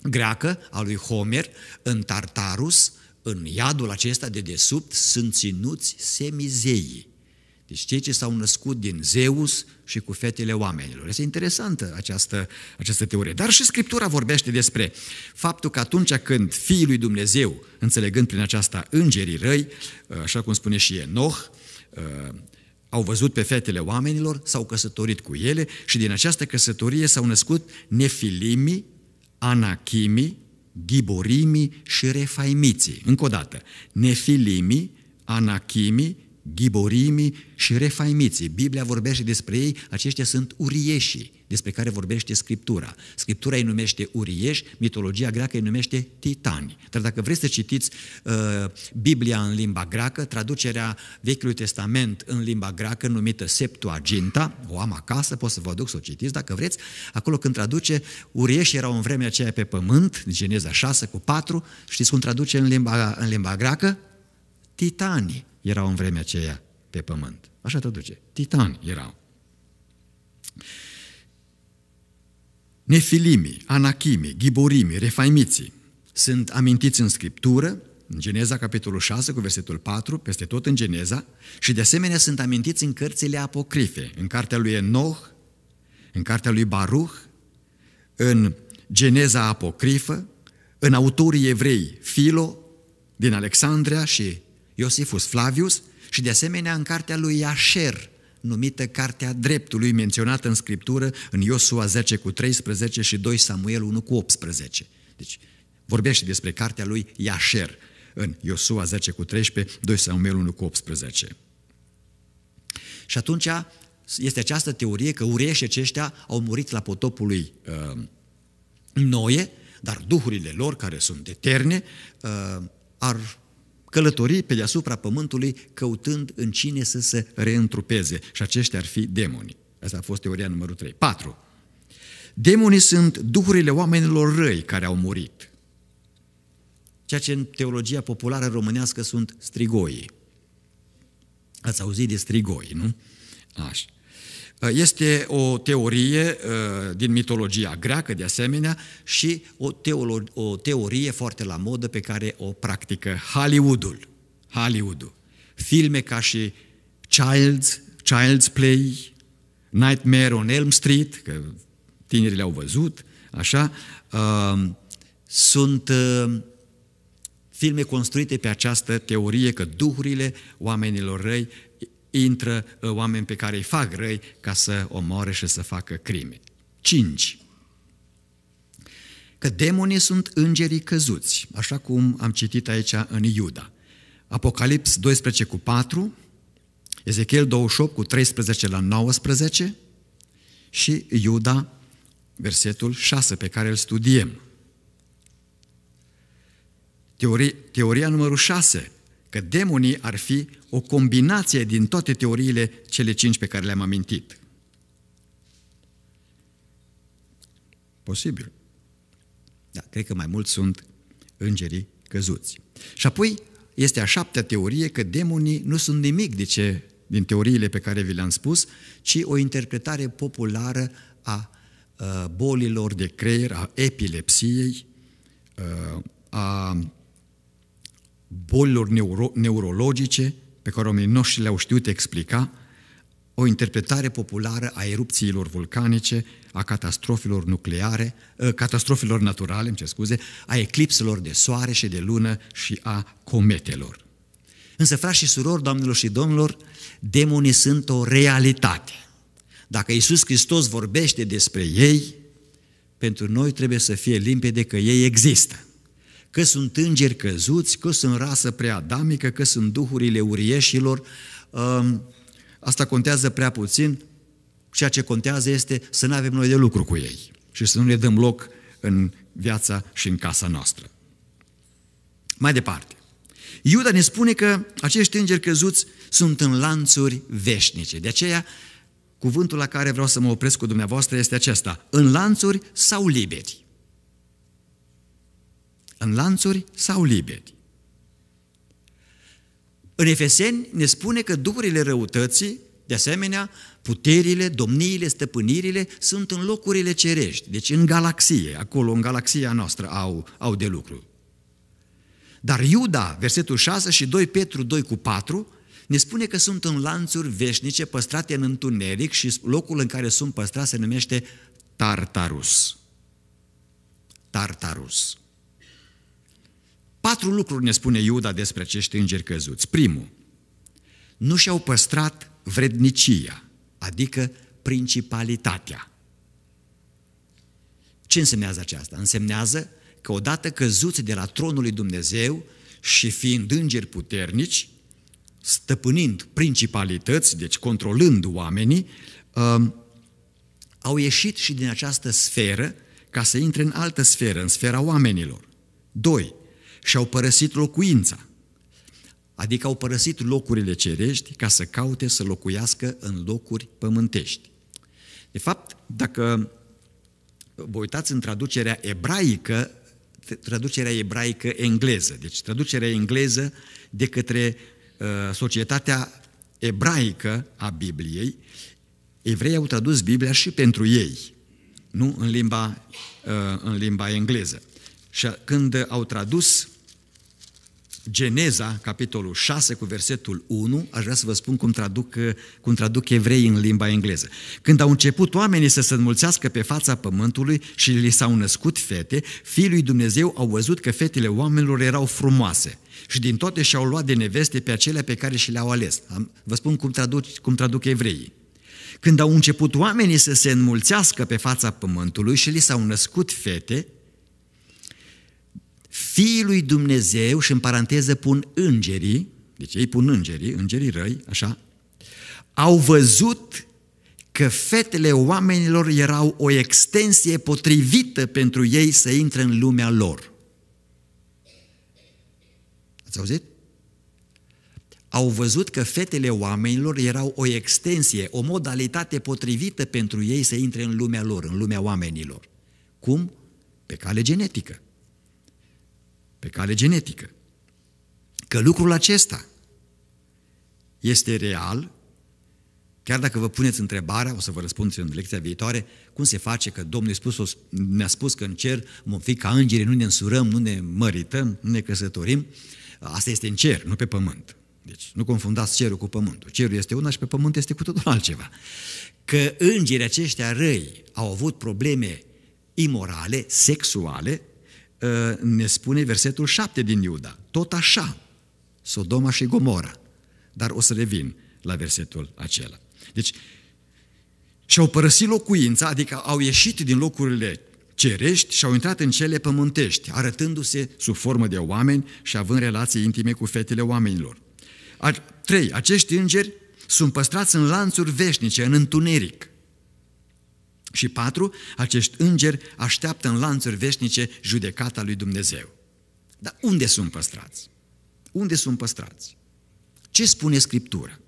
greacă a lui Homer, în Tartarus, în iadul acesta de desubt, sunt ținuți semizeii deci cei ce s-au născut din Zeus și cu fetele oamenilor. Este interesantă această, această teorie. Dar și Scriptura vorbește despre faptul că atunci când Fiul lui Dumnezeu, înțelegând prin aceasta îngerii răi, ă, așa cum spune și Enoch, ă, au văzut pe fetele oamenilor, s-au căsătorit cu ele și din această căsătorie s-au născut nefilimi, anachimi, ghiborimi și refaimiții. Încă o dată, nefilimi, anachimi, ghiborimii și refaimiții. Biblia vorbește despre ei, aceștia sunt urieșii, despre care vorbește Scriptura. Scriptura îi numește urieși, mitologia greacă îi numește titani. Dar dacă vreți să citiți uh, Biblia în limba greacă, traducerea Vechiului Testament în limba greacă, numită Septuaginta, o am acasă, pot să vă duc să o citiți dacă vreți, acolo când traduce, urieșii erau în vremea aceea pe pământ, din Geneza 6 cu 4, știți cum traduce în limba, în limba greacă? Titanii erau în vremea aceea pe pământ. Așa te duce. Titani erau. Nefilimi, Anachimi, ghiborimii, refaimiții sunt amintiți în Scriptură, în Geneza, capitolul 6, cu versetul 4, peste tot în Geneza, și de asemenea sunt amintiți în cărțile apocrife, în cartea lui Enoch, în cartea lui Baruch, în Geneza apocrifă, în autorii evrei Filo din Alexandria și Iosifus Flavius și de asemenea în cartea lui Iașer, numită Cartea Dreptului, menționată în Scriptură în Iosua 10 cu 13 și 2 Samuel 1 cu 18. Deci vorbește despre cartea lui Iașer în Iosua 10 cu 13, 2 Samuel 1 cu 18. Și atunci este această teorie că urieșii aceștia au murit la potopul lui uh, Noe, dar duhurile lor, care sunt eterne, uh, ar călători pe deasupra pământului căutând în cine să se reîntrupeze și aceștia ar fi demonii. Asta a fost teoria numărul 3. 4. Demonii sunt duhurile oamenilor răi care au murit. Ceea ce în teologia populară românească sunt strigoii. Ați auzit de strigoi, nu? Așa. Uh, este o teorie uh, din mitologia greacă, de asemenea, și o, teolo- o teorie foarte la modă pe care o practică Hollywoodul. Hollywoodul. Filme ca și Child's, Child's Play, Nightmare on Elm Street, că tinerii le-au văzut, așa, uh, sunt filme construite pe această teorie că duhurile oamenilor răi intră uh, oameni pe care îi fac răi ca să omoare și să facă crime. 5. Că demonii sunt îngerii căzuți, așa cum am citit aici în Iuda. Apocalips 12 cu 4, Ezechiel 28 cu 13 la 19 și Iuda versetul 6 pe care îl studiem. Teoria, teoria numărul 6 că demonii ar fi o combinație din toate teoriile cele cinci pe care le-am amintit. Posibil. Da, cred că mai mult sunt îngerii căzuți. Și apoi este a șaptea teorie că demonii nu sunt nimic de ce, din teoriile pe care vi le-am spus, ci o interpretare populară a, a uh, bolilor de creier, a epilepsiei, uh, a, a bolilor neuro- neurologice pe care oamenii noștri le-au știut explica, o interpretare populară a erupțiilor vulcanice, a catastrofilor nucleare, ă, catastrofilor naturale, îmi cer scuze, a eclipselor de soare și de lună și a cometelor. Însă, frați și surori, doamnelor și domnilor, demonii sunt o realitate. Dacă Isus Hristos vorbește despre ei, pentru noi trebuie să fie limpede că ei există că sunt îngeri căzuți, că sunt rasă prea adamică, că sunt duhurile urieșilor. Um, asta contează prea puțin. Ceea ce contează este să nu avem noi de lucru cu ei și să nu le dăm loc în viața și în casa noastră. Mai departe, Iuda ne spune că acești îngeri căzuți sunt în lanțuri veșnice. De aceea, cuvântul la care vreau să mă opresc cu dumneavoastră este acesta. În lanțuri sau liberi? în lanțuri sau liberi. În Efeseni ne spune că duhurile răutății, de asemenea, puterile, domniile, stăpânirile sunt în locurile cerești, deci în galaxie, acolo în galaxia noastră au, au de lucru. Dar Iuda, versetul 6 și 2 Petru 2 cu 4, ne spune că sunt în lanțuri veșnice păstrate în întuneric și locul în care sunt păstrate se numește Tartarus. Tartarus. Patru lucruri ne spune Iuda despre acești îngeri căzuți. Primul, nu și-au păstrat vrednicia, adică principalitatea. Ce însemnează aceasta? Însemnează că odată căzuți de la tronul lui Dumnezeu și fiind îngeri puternici, stăpânind principalități, deci controlând oamenii, um, au ieșit și din această sferă ca să intre în altă sferă, în sfera oamenilor. Doi, și au părăsit locuința. Adică au părăsit locurile cerești ca să caute să locuiască în locuri pământești. De fapt, dacă vă uitați în traducerea ebraică, traducerea ebraică engleză, deci traducerea engleză de către uh, societatea ebraică a Bibliei, evreii au tradus Biblia și pentru ei, nu în limba, uh, în limba engleză. Și când au tradus Geneza, capitolul 6, cu versetul 1, aș vrea să vă spun cum traduc, cum traduc evrei în limba engleză. Când au început oamenii să se înmulțească pe fața pământului și li s-au născut fete, fiii lui Dumnezeu au văzut că fetele oamenilor erau frumoase și din toate și-au luat de neveste pe acelea pe care și le-au ales. Vă spun cum traduc, cum traduc evreii. Când au început oamenii să se înmulțească pe fața pământului și li s-au născut fete, fiii lui Dumnezeu, și în paranteză pun îngerii, deci ei pun îngerii, îngerii răi, așa, au văzut că fetele oamenilor erau o extensie potrivită pentru ei să intre în lumea lor. Ați auzit? Au văzut că fetele oamenilor erau o extensie, o modalitate potrivită pentru ei să intre în lumea lor, în lumea oamenilor. Cum? Pe cale genetică pe cale genetică. Că lucrul acesta este real, chiar dacă vă puneți întrebarea, o să vă răspund în lecția viitoare, cum se face că Domnul ne-a spus, ne spus că în cer vom fi ca îngeri, nu ne însurăm, nu ne mărităm, nu ne căsătorim. Asta este în cer, nu pe pământ. Deci nu confundați cerul cu pământul. Cerul este una și pe pământ este cu totul altceva. Că îngerii aceștia răi au avut probleme imorale, sexuale, Ă, ne spune versetul 7 din Iuda. Tot așa, Sodoma și Gomora. Dar o să revin la versetul acela. Deci, și-au părăsit locuința, adică au ieșit din locurile cerești și au intrat în cele pământești, arătându-se sub formă de oameni și având relații intime cu fetele oamenilor. A, trei, acești îngeri sunt păstrați în lanțuri veșnice, în întuneric. Și patru, acești îngeri așteaptă în lanțuri veșnice judecata lui Dumnezeu. Dar unde sunt păstrați? Unde sunt păstrați? Ce spune Scriptura?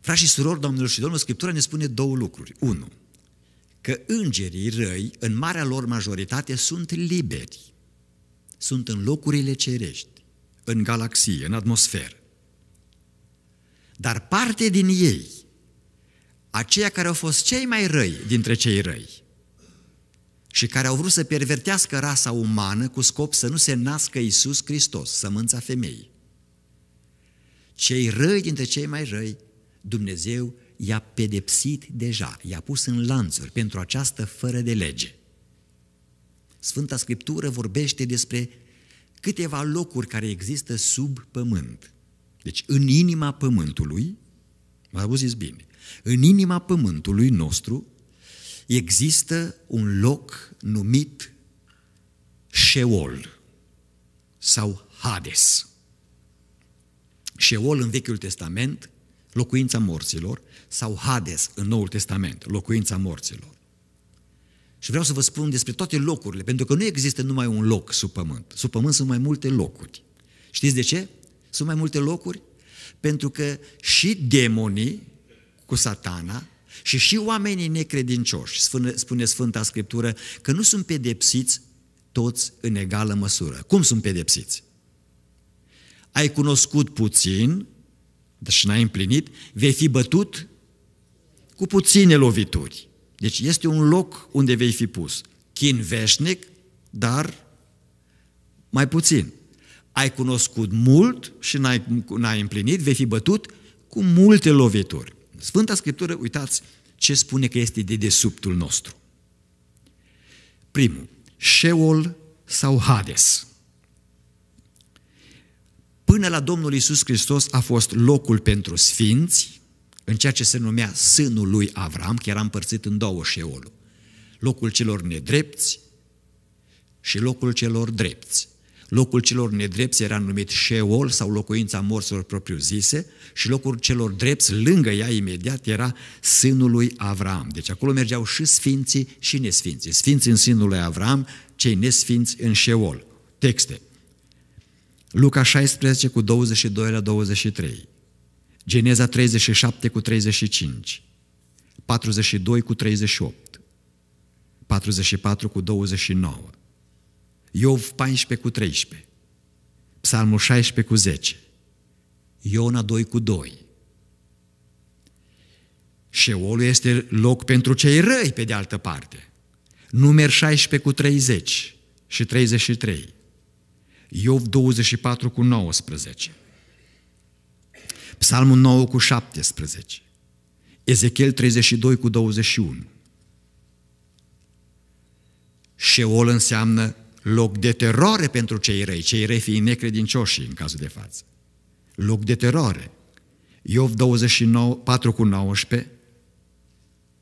Frați și surori, domnilor și domnilor, Scriptura ne spune două lucruri. Unu, că îngerii răi, în marea lor majoritate, sunt liberi. Sunt în locurile cerești, în galaxie, în atmosferă. Dar parte din ei aceia care au fost cei mai răi dintre cei răi și care au vrut să pervertească rasa umană cu scop să nu se nască Iisus Hristos, sămânța femeii. Cei răi dintre cei mai răi, Dumnezeu i-a pedepsit deja, i-a pus în lanțuri pentru această fără de lege. Sfânta Scriptură vorbește despre câteva locuri care există sub pământ. Deci în inima pământului auziți bine, în inima pământului nostru există un loc numit Sheol sau Hades. Sheol în Vechiul Testament, locuința morților, sau Hades în Noul Testament, locuința morților. Și vreau să vă spun despre toate locurile, pentru că nu există numai un loc sub pământ. Sub pământ sunt mai multe locuri. Știți de ce? Sunt mai multe locuri? Pentru că și demonii cu satana și și oamenii necredincioși, spune Sfânta Scriptură, că nu sunt pedepsiți toți în egală măsură. Cum sunt pedepsiți? Ai cunoscut puțin, deci n-ai împlinit, vei fi bătut cu puține lovituri. Deci este un loc unde vei fi pus. Chin veșnic, dar mai puțin ai cunoscut mult și n-ai, n-ai împlinit, vei fi bătut cu multe lovituri. Sfânta Scriptură, uitați ce spune că este de desubtul nostru. Primul, Sheol sau Hades. Până la Domnul Isus Hristos a fost locul pentru sfinți, în ceea ce se numea sânul lui Avram, care era împărțit în două Sheolul. Locul celor nedrepți și locul celor drepți. Locul celor nedrepți era numit Sheol sau locuința morților propriu-zise și locul celor drepți lângă ea imediat era sânul lui Avram. Deci acolo mergeau și sfinții și nesfinții. Sfinți în sânul lui Avram, cei nesfinți în Sheol. Texte. Luca 16 cu 22 la 23. Geneza 37 cu 35. 42 cu 38. 44 cu 29. Iov 14 cu 13, Psalmul 16 cu 10, Iona 2 cu 2. Șeolul este loc pentru cei răi, pe de altă parte. Numer 16 cu 30 și 33. Iov 24 cu 19. Psalmul 9 cu 17. Ezechiel 32 cu 21. Șeol înseamnă loc de teroare pentru cei răi, cei răi fiind necredincioși în cazul de față. Loc de teroare. Iov 29, 4 cu 19,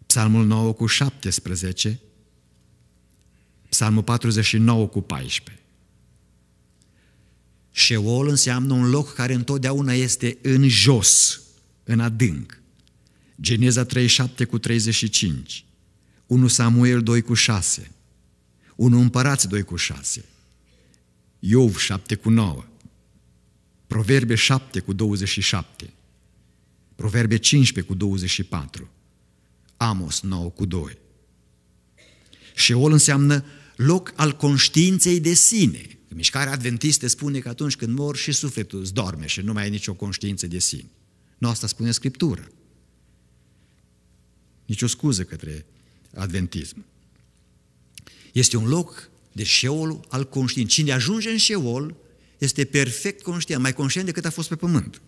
Psalmul 9 cu 17, Psalmul 49 cu 14. Șeol înseamnă un loc care întotdeauna este în jos, în adânc. Geneza 37 cu 35, 1 Samuel 2 cu 6, 1 Împărați 2 cu 6, Iov 7 cu 9, Proverbe 7 cu 27, Proverbe 15 cu 24, Amos 9 cu 2. Șeol înseamnă loc al conștiinței de sine. Mișcarea adventistă spune că atunci când mor și sufletul îți dorme și nu mai ai nicio conștiință de sine. Nu asta spune Scriptura. Nici o scuză către adventism. Este un loc de șeol al conștiinței. Cine ajunge în șeol este perfect conștient, mai conștient decât a fost pe pământ.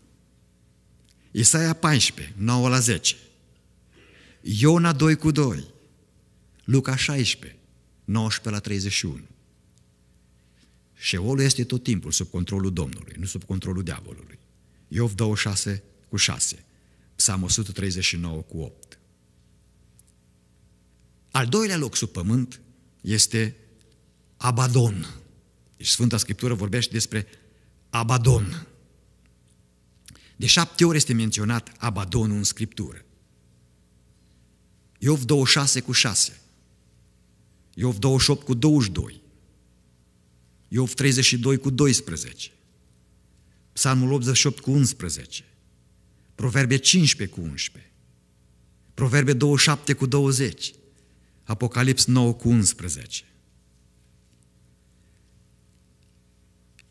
Isaia 14, 9 la 10. Iona 2 cu 2. Luca 16, 19 la 31. Șeolul este tot timpul sub controlul Domnului, nu sub controlul diavolului. Iov 26 cu 6, Psalm 139 cu 8. Al doilea loc sub pământ este Abadon. Deci Sfânta Scriptură vorbește despre Abadon. De șapte ori este menționat Abadonul în Scriptură. Iov 26 cu 6, Iov 28 cu 22, Iov 32 cu 12, Psalmul 88 cu 11, Proverbe 15 cu 11, Proverbe 27 cu 20, Apocalips 9 cu 11.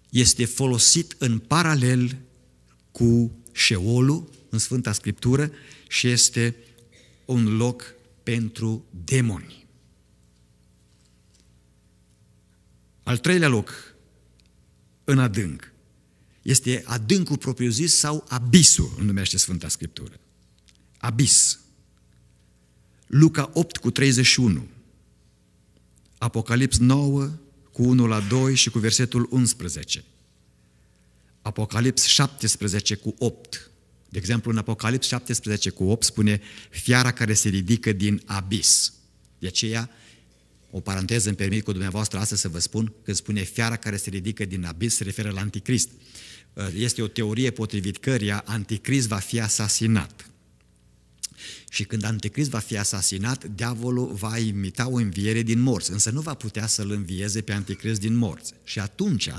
Este folosit în paralel cu șeolul în Sfânta Scriptură și este un loc pentru demoni. Al treilea loc, în adânc, este adâncul propriu-zis sau abisul, îl numește Sfânta Scriptură. Abis. Luca 8 cu 31, Apocalips 9 cu 1 la 2 și cu versetul 11, Apocalips 17 cu 8. De exemplu, în Apocalips 17 cu 8 spune fiara care se ridică din abis. De aceea, o paranteză îmi permit cu dumneavoastră astăzi să vă spun, când spune fiara care se ridică din abis, se referă la anticrist. Este o teorie potrivit căreia anticrist va fi asasinat. Și când Anticrist va fi asasinat, diavolul va imita o înviere din morți, însă nu va putea să-l învieze pe Anticrist din morți. Și atunci,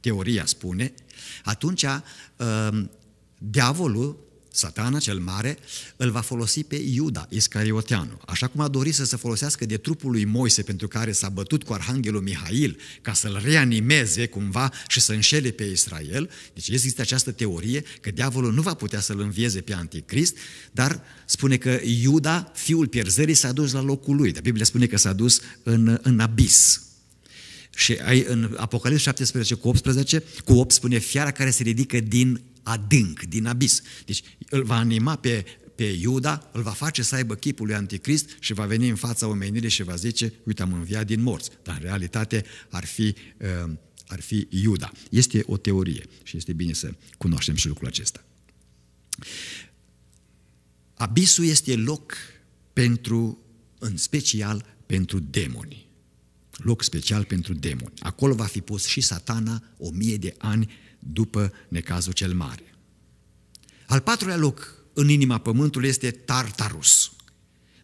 teoria spune, atunci uh, diavolul Satana cel mare îl va folosi pe Iuda, Iscarioteanu, așa cum a dorit să se folosească de trupul lui Moise pentru care s-a bătut cu Arhanghelul Mihail ca să-l reanimeze cumva și să înșele pe Israel. Deci există această teorie că diavolul nu va putea să-l învieze pe Anticrist, dar spune că Iuda, fiul pierzării, s-a dus la locul lui. Dar Biblia spune că s-a dus în, în abis. Și în Apocalipsa 17 cu 18, cu 8 spune fiara care se ridică din adânc, din abis. Deci îl va anima pe, pe Iuda, îl va face să aibă chipul lui Anticrist și va veni în fața omenirii și va zice, uite, am înviat din morți. Dar în realitate ar fi, uh, ar fi Iuda. Este o teorie și este bine să cunoaștem și lucrul acesta. Abisul este loc pentru, în special, pentru demoni. Loc special pentru demoni. Acolo va fi pus și satana o mie de ani după necazul cel mare. Al patrulea loc în inima pământului este Tartarus.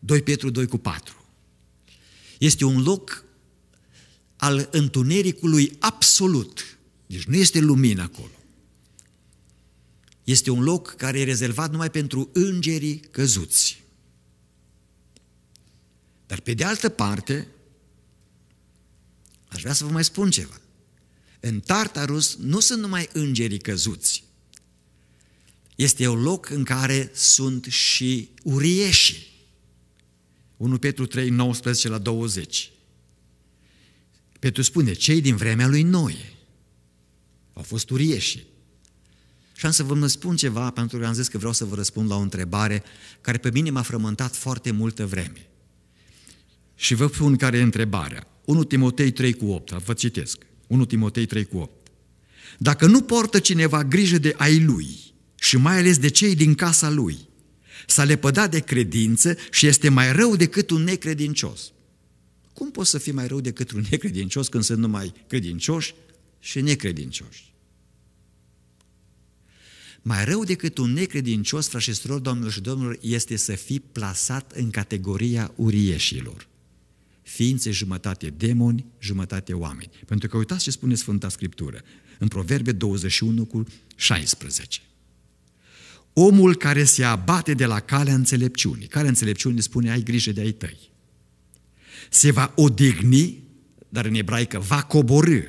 2 Petru 2 cu 4. Este un loc al întunericului absolut. Deci nu este lumină acolo. Este un loc care e rezervat numai pentru îngerii căzuți. Dar pe de altă parte, aș vrea să vă mai spun ceva. În Tartarus nu sunt numai îngerii căzuți, este un loc în care sunt și urieșii. 1 Petru 3, 19 la 20. Petru spune, cei din vremea lui Noe au fost urieși. Și am să vă mai spun ceva, pentru că am zis că vreau să vă răspund la o întrebare care pe mine m-a frământat foarte multă vreme. Și vă spun care e întrebarea. 1 Timotei 3 cu 8, vă citesc. 1 Timotei 3 cu 8. Dacă nu poartă cineva grijă de ai lui și mai ales de cei din casa lui, s-a lepădat de credință și este mai rău decât un necredincios. Cum poți să fii mai rău decât un necredincios când sunt numai credincioși și necredincioși? Mai rău decât un necredincios, frașestor, domnilor și domnilor, este să fii plasat în categoria urieșilor ființe jumătate demoni, jumătate oameni. Pentru că uitați ce spune Sfânta Scriptură în Proverbe 21 cu 16. Omul care se abate de la calea înțelepciunii, calea înțelepciunii spune ai grijă de ai tăi, se va odihni, dar în ebraică va coborâ,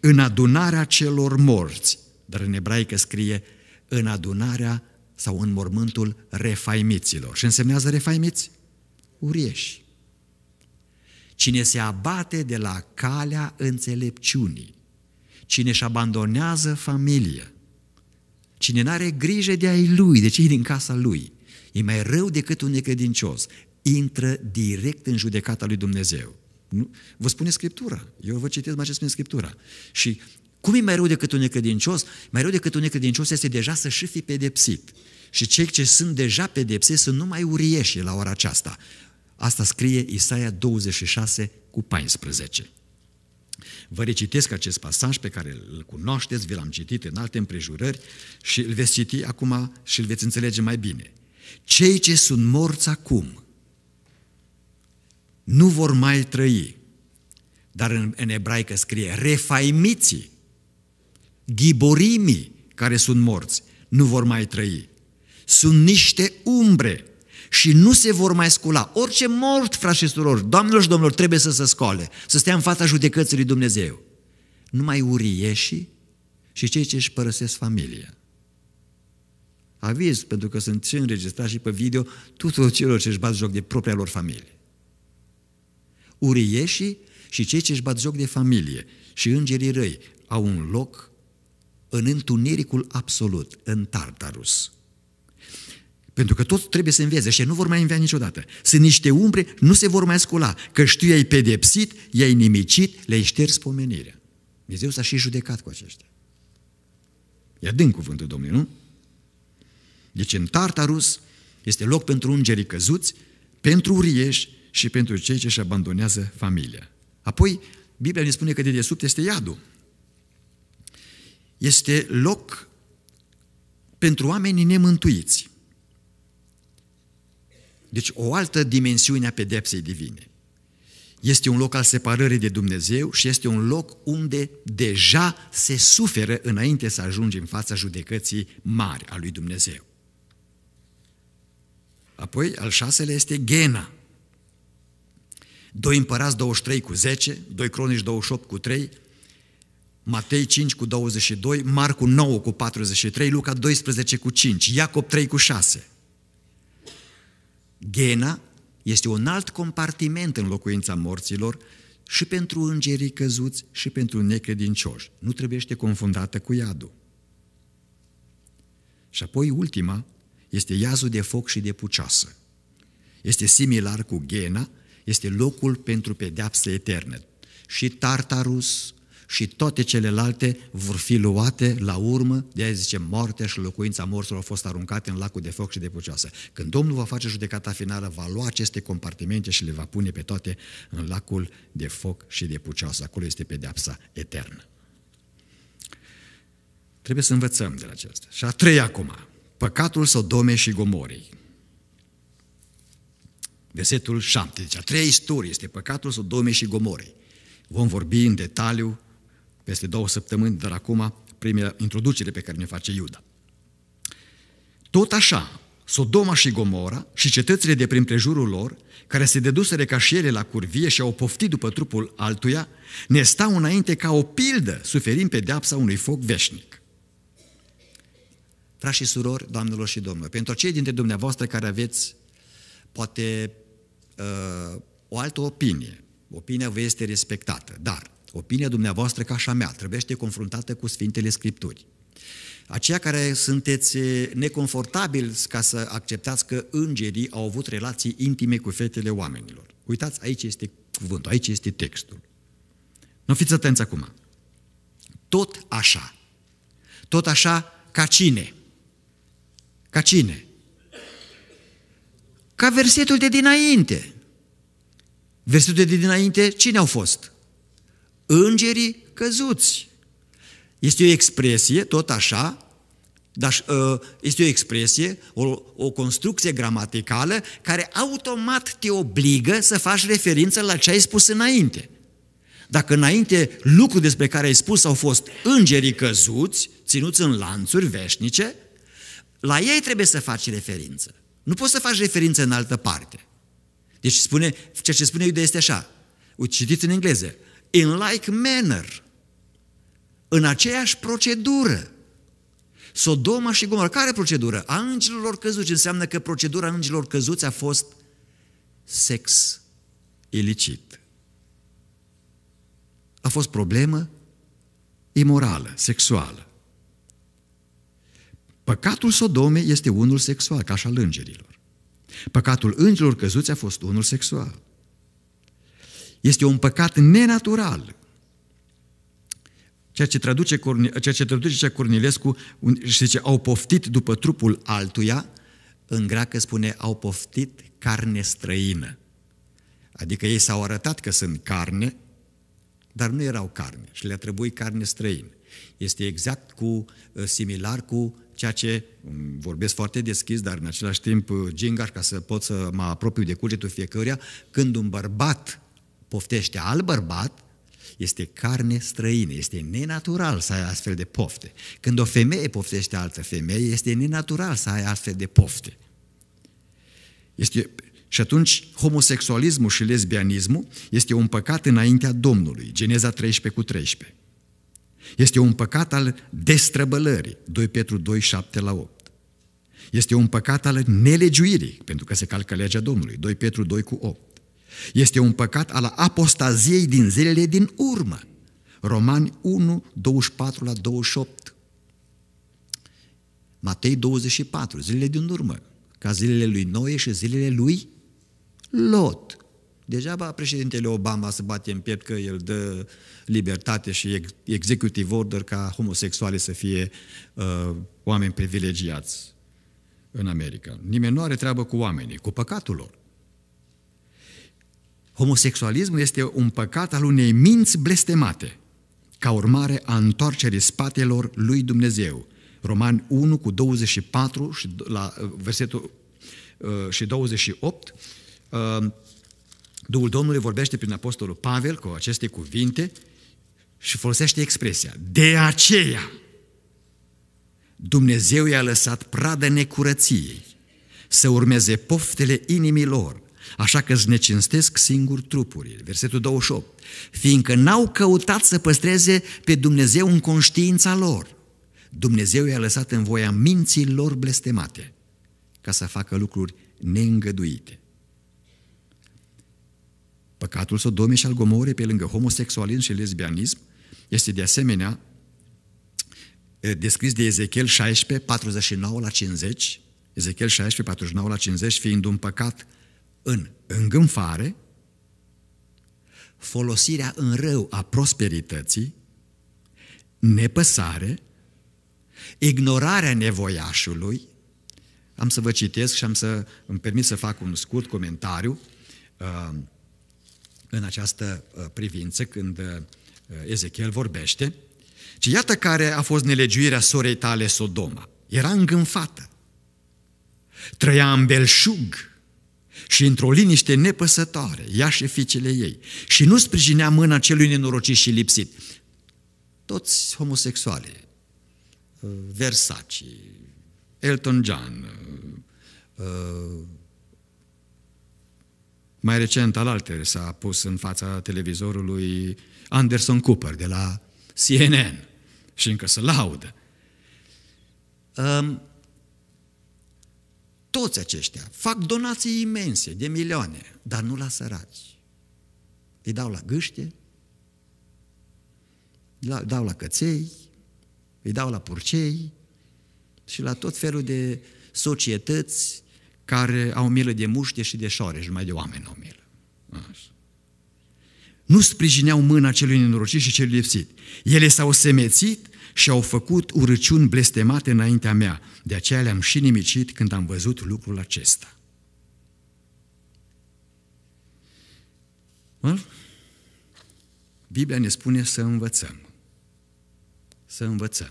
în adunarea celor morți, dar în ebraică scrie în adunarea sau în mormântul refaimiților. Și însemnează refaimiți? Urieși. Cine se abate de la calea înțelepciunii, cine își abandonează familia, cine nu are grijă de ai lui, de cei din casa lui, e mai rău decât un necredincios, intră direct în judecata lui Dumnezeu. Nu? Vă spune Scriptura, eu vă citesc mai ce spune Scriptura. Și cum e mai rău decât un necredincios? Mai rău decât un necredincios este deja să și fi pedepsit. Și cei ce sunt deja pedepsiți sunt numai urieși la ora aceasta. Asta scrie Isaia 26 cu 14. Vă recitesc acest pasaj pe care îl cunoașteți, vi l-am citit în alte împrejurări și îl veți citi acum și îl veți înțelege mai bine. Cei ce sunt morți acum nu vor mai trăi, dar în, în ebraică scrie refaimiții, ghiborimii care sunt morți, nu vor mai trăi. Sunt niște umbre și nu se vor mai scula. Orice mort, frați și surori, doamnelor și domnilor, trebuie să se scoale, să stea în fața judecății lui Dumnezeu. Numai urieșii și cei ce își părăsesc familia. Aviz, pentru că sunt și înregistrat și pe video, tuturor celor ce își bat joc de propria lor familie. Urieșii și cei ce își bat joc de familie și îngerii răi au un loc în întunericul absolut, în Tartarus. Pentru că tot trebuie să învețe și nu vor mai învea niciodată. Sunt niște umbre, nu se vor mai scula, că știu ei ai pedepsit, i-ai nimicit, le-ai șters pomenirea. Dumnezeu s-a și judecat cu aceștia. E din cuvântul Domnului, nu? Deci în Tartarus este loc pentru ungerii căzuți, pentru urieși și pentru cei ce își abandonează familia. Apoi, Biblia ne spune că de desubt este iadul. Este loc pentru oamenii nemântuiți. Deci o altă dimensiune a pedepsei divine. Este un loc al separării de Dumnezeu și este un loc unde deja se suferă înainte să ajungi în fața judecății mari a lui Dumnezeu. Apoi, al șaselea este Gena. 2 împărați 23 cu 10, 2 cronici 28 cu 3, Matei 5 cu 22, Marcu 9 cu 43, Luca 12 cu 5, Iacob 3 cu 6. Gena este un alt compartiment în locuința morților și pentru îngerii căzuți și pentru necredincioși. Nu trebuie confundată cu iadul. Și apoi ultima este iazul de foc și de pucioasă. Este similar cu Gena. este locul pentru pedeapsă eternă. Și Tartarus, și toate celelalte vor fi luate la urmă, de aia zice moartea și locuința morților au fost aruncate în lacul de foc și de pucioasă. Când Domnul va face judecata finală, va lua aceste compartimente și le va pune pe toate în lacul de foc și de pucioasă. Acolo este pedeapsa eternă. Trebuie să învățăm de la acestea. Și a treia acum, păcatul Sodomei și Gomorii. Versetul 7, deci a treia istorie este păcatul Sodomei și Gomorii. Vom vorbi în detaliu peste două săptămâni, dar acum primele introducere pe care ne face Iuda. Tot așa, Sodoma și Gomora și cetățile de prin prejurul lor, care se deduseră ca și ele la curvie și au poftit după trupul altuia, ne stau înainte ca o pildă, suferind pedeapsa unui foc veșnic. Frați și surori, doamnelor și domnilor, pentru cei dintre dumneavoastră care aveți poate uh, o altă opinie, opinia vă este respectată, dar Opinia dumneavoastră ca și a mea trebuiește confruntată cu Sfintele Scripturi. Aceia care sunteți neconfortabili ca să acceptați că îngerii au avut relații intime cu fetele oamenilor. Uitați, aici este cuvântul, aici este textul. Nu fiți atenți acum. Tot așa. Tot așa ca cine? Ca cine? Ca versetul de dinainte. Versetul de dinainte, cine au fost? îngerii căzuți. Este o expresie, tot așa, dar uh, este o expresie, o, o construcție gramaticală care automat te obligă să faci referință la ce ai spus înainte. Dacă înainte lucru despre care ai spus au fost îngerii căzuți, ținuți în lanțuri veșnice, la ei trebuie să faci referință. Nu poți să faci referință în altă parte. Deci spune, ceea ce spune Iuda este așa. Citiți în engleză in like manner, în aceeași procedură. Sodoma și Gomorra, care procedură? A îngerilor căzuți înseamnă că procedura îngerilor căzuți a fost sex ilicit. A fost problemă imorală, sexuală. Păcatul Sodomei este unul sexual, ca și al îngerilor. Păcatul îngerilor căzuți a fost unul sexual este un păcat nenatural. Ceea ce traduce, ceea ce traduce Cornilescu și zice, au poftit după trupul altuia, în greacă spune, au poftit carne străină. Adică ei s-au arătat că sunt carne, dar nu erau carne și le-a trebuit carne străină. Este exact cu, uh, similar cu ceea ce um, vorbesc foarte deschis, dar în același timp uh, gingaș ca să pot să mă apropiu de cugetul fiecăruia, când un bărbat poftește al bărbat, este carne străină, este nenatural să ai astfel de pofte. Când o femeie poftește altă femeie, este nenatural să ai astfel de pofte. Este... Și atunci homosexualismul și lesbianismul este un păcat înaintea Domnului, Geneza 13 cu 13. Este un păcat al destrăbălării, 2 Petru 2, 7 la 8. Este un păcat al nelegiuirii, pentru că se calcă legea Domnului, 2 Petru 2 cu 8. Este un păcat al apostaziei din zilele din urmă. Romani 1, 24 la 28. Matei 24, zilele din urmă, ca zilele lui Noe și zilele lui Lot. Degeaba președintele Obama se bate în piept că el dă libertate și executive order ca homosexuale să fie uh, oameni privilegiați în America. Nimeni nu are treabă cu oamenii, cu păcatul lor. Homosexualismul este un păcat al unei minți blestemate, ca urmare a întoarcerii spatelor lui Dumnezeu. Roman 1 cu 24 și la uh, versetul uh, și 28, uh, Duhul Domnului vorbește prin Apostolul Pavel cu aceste cuvinte și folosește expresia De aceea Dumnezeu i-a lăsat pradă necurăției să urmeze poftele inimilor. Așa că îți necinstesc singur trupurile. Versetul 28. Fiindcă n-au căutat să păstreze pe Dumnezeu în conștiința lor. Dumnezeu i-a lăsat în voia minții lor blestemate ca să facă lucruri neîngăduite. Păcatul sodomei și al gomorei pe lângă homosexualism și lesbianism este de asemenea descris de Ezechiel 16, 49 la 50, Ezechiel 16, 49 la 50, fiind un păcat în îngânfare, folosirea în rău a prosperității, nepăsare, ignorarea nevoiașului. Am să vă citesc și am să îmi permit să fac un scurt comentariu uh, în această uh, privință când uh, Ezechiel vorbește. Ci iată care a fost nelegiuirea sorei tale Sodoma. Era îngânfată. Trăia în belșug și într-o liniște nepăsătoare, ea și fiicele ei, și nu sprijinea mâna celui nenorocit și lipsit. Toți homosexuale, uh, Versace, Elton John, uh, mai recent al alter s-a pus în fața televizorului Anderson Cooper de la CNN și încă se laudă. Um, toți aceștia fac donații imense, de milioane, dar nu la săraci. Îi dau la gâște, îi dau la căței, îi dau la purcei și la tot felul de societăți care au milă de muște și de șoare și mai de oameni au milă. Așa. Nu sprijineau mâna celui nenorocit și celui lipsit. Ele s-au semețit și au făcut urăciuni blestemate înaintea mea. De aceea le-am și nimicit când am văzut lucrul acesta. Biblia ne spune să învățăm. Să învățăm.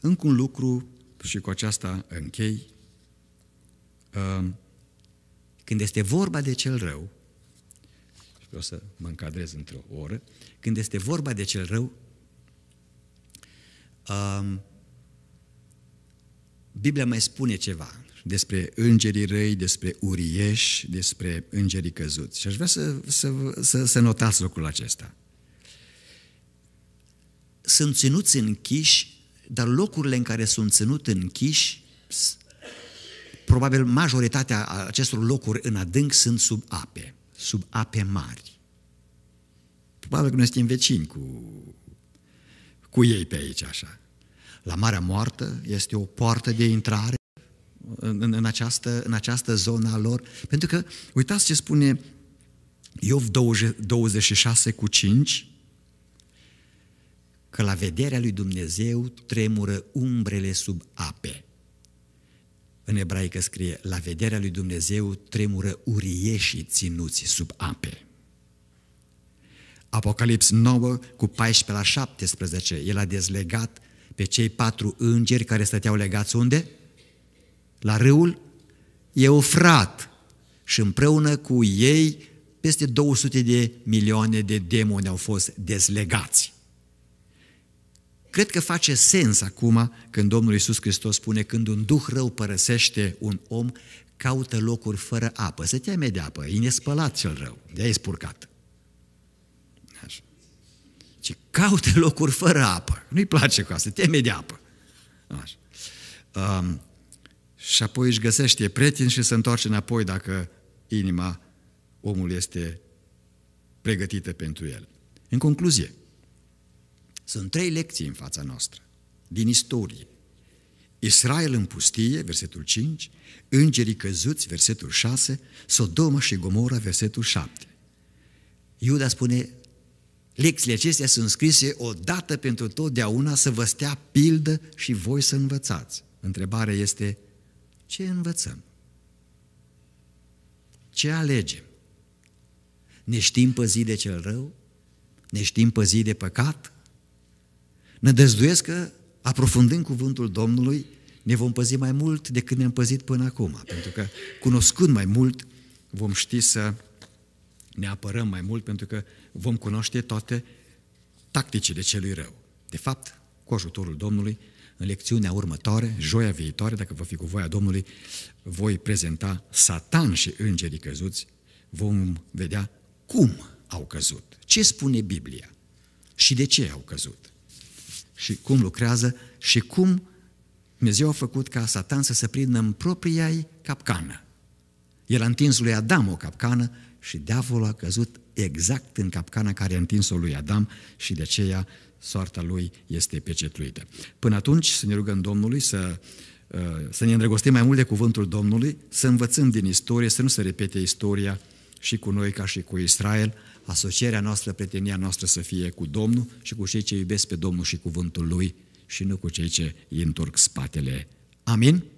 Încă un lucru și cu aceasta închei. Uh, când este vorba de cel rău, și vreau să mă încadrez într-o oră, când este vorba de cel rău, um, Biblia mai spune ceva despre îngerii răi, despre urieși, despre îngerii căzuți. Și aș vrea să, să, să, să notați lucrul acesta. Sunt ținuți închiși, dar locurile în care sunt ținut închiși, probabil majoritatea acestor locuri în adânc sunt sub ape, sub ape mari. Probabil că noi suntem vecini cu, cu ei pe aici, așa. La Marea Moartă este o poartă de intrare în, în, în, această, în această zonă a lor. Pentru că, uitați ce spune Iov 20, 26 cu 5, că la vederea lui Dumnezeu tremură umbrele sub ape. În ebraică scrie, la vederea lui Dumnezeu tremură urieșii ținuți sub ape. Apocalips 9 cu 14 la 17, el a dezlegat pe cei patru îngeri care stăteau legați unde? La râul Eufrat și împreună cu ei peste 200 de milioane de demoni au fost dezlegați. Cred că face sens acum când Domnul Iisus Hristos spune când un duh rău părăsește un om, caută locuri fără apă, se ai de apă, e nespălat cel rău, de-aia e spurcat ci caută locuri fără apă. Nu-i place cu asta, teme de apă. Așa. Um, și apoi își găsește prieteni și se întoarce înapoi dacă inima omului este pregătită pentru el. În concluzie, sunt trei lecții în fața noastră, din istorie. Israel în pustie, versetul 5, îngerii căzuți, versetul 6, Sodoma și Gomora, versetul 7. Iuda spune, Lecțiile acestea sunt scrise o dată pentru totdeauna să vă stea pildă și voi să învățați. Întrebarea este, ce învățăm? Ce alegem? Ne știm păzi de cel rău? Ne știm păzi de păcat? Ne dezduiesc că, aprofundând cuvântul Domnului, ne vom păzi mai mult decât ne-am păzit până acum, pentru că, cunoscând mai mult, vom ști să ne apărăm mai mult pentru că vom cunoaște toate tacticile celui rău. De fapt, cu ajutorul Domnului, în lecțiunea următoare, joia viitoare, dacă vă fi cu voia Domnului, voi prezenta Satan și îngerii căzuți, vom vedea cum au căzut, ce spune Biblia și de ce au căzut și cum lucrează și cum Dumnezeu a făcut ca Satan să se prindă în propria ei capcană. El a întins lui Adam o capcană și diavolul a căzut exact în capcana care a întins-o lui Adam și de aceea soarta lui este pecetluită. Până atunci să ne rugăm Domnului să, uh, să ne îndrăgostim mai mult de cuvântul Domnului, să învățăm din istorie, să nu se repete istoria și cu noi ca și cu Israel, asocierea noastră, prietenia noastră să fie cu Domnul și cu cei ce iubesc pe Domnul și cuvântul Lui și nu cu cei ce îi întorc spatele. Amin?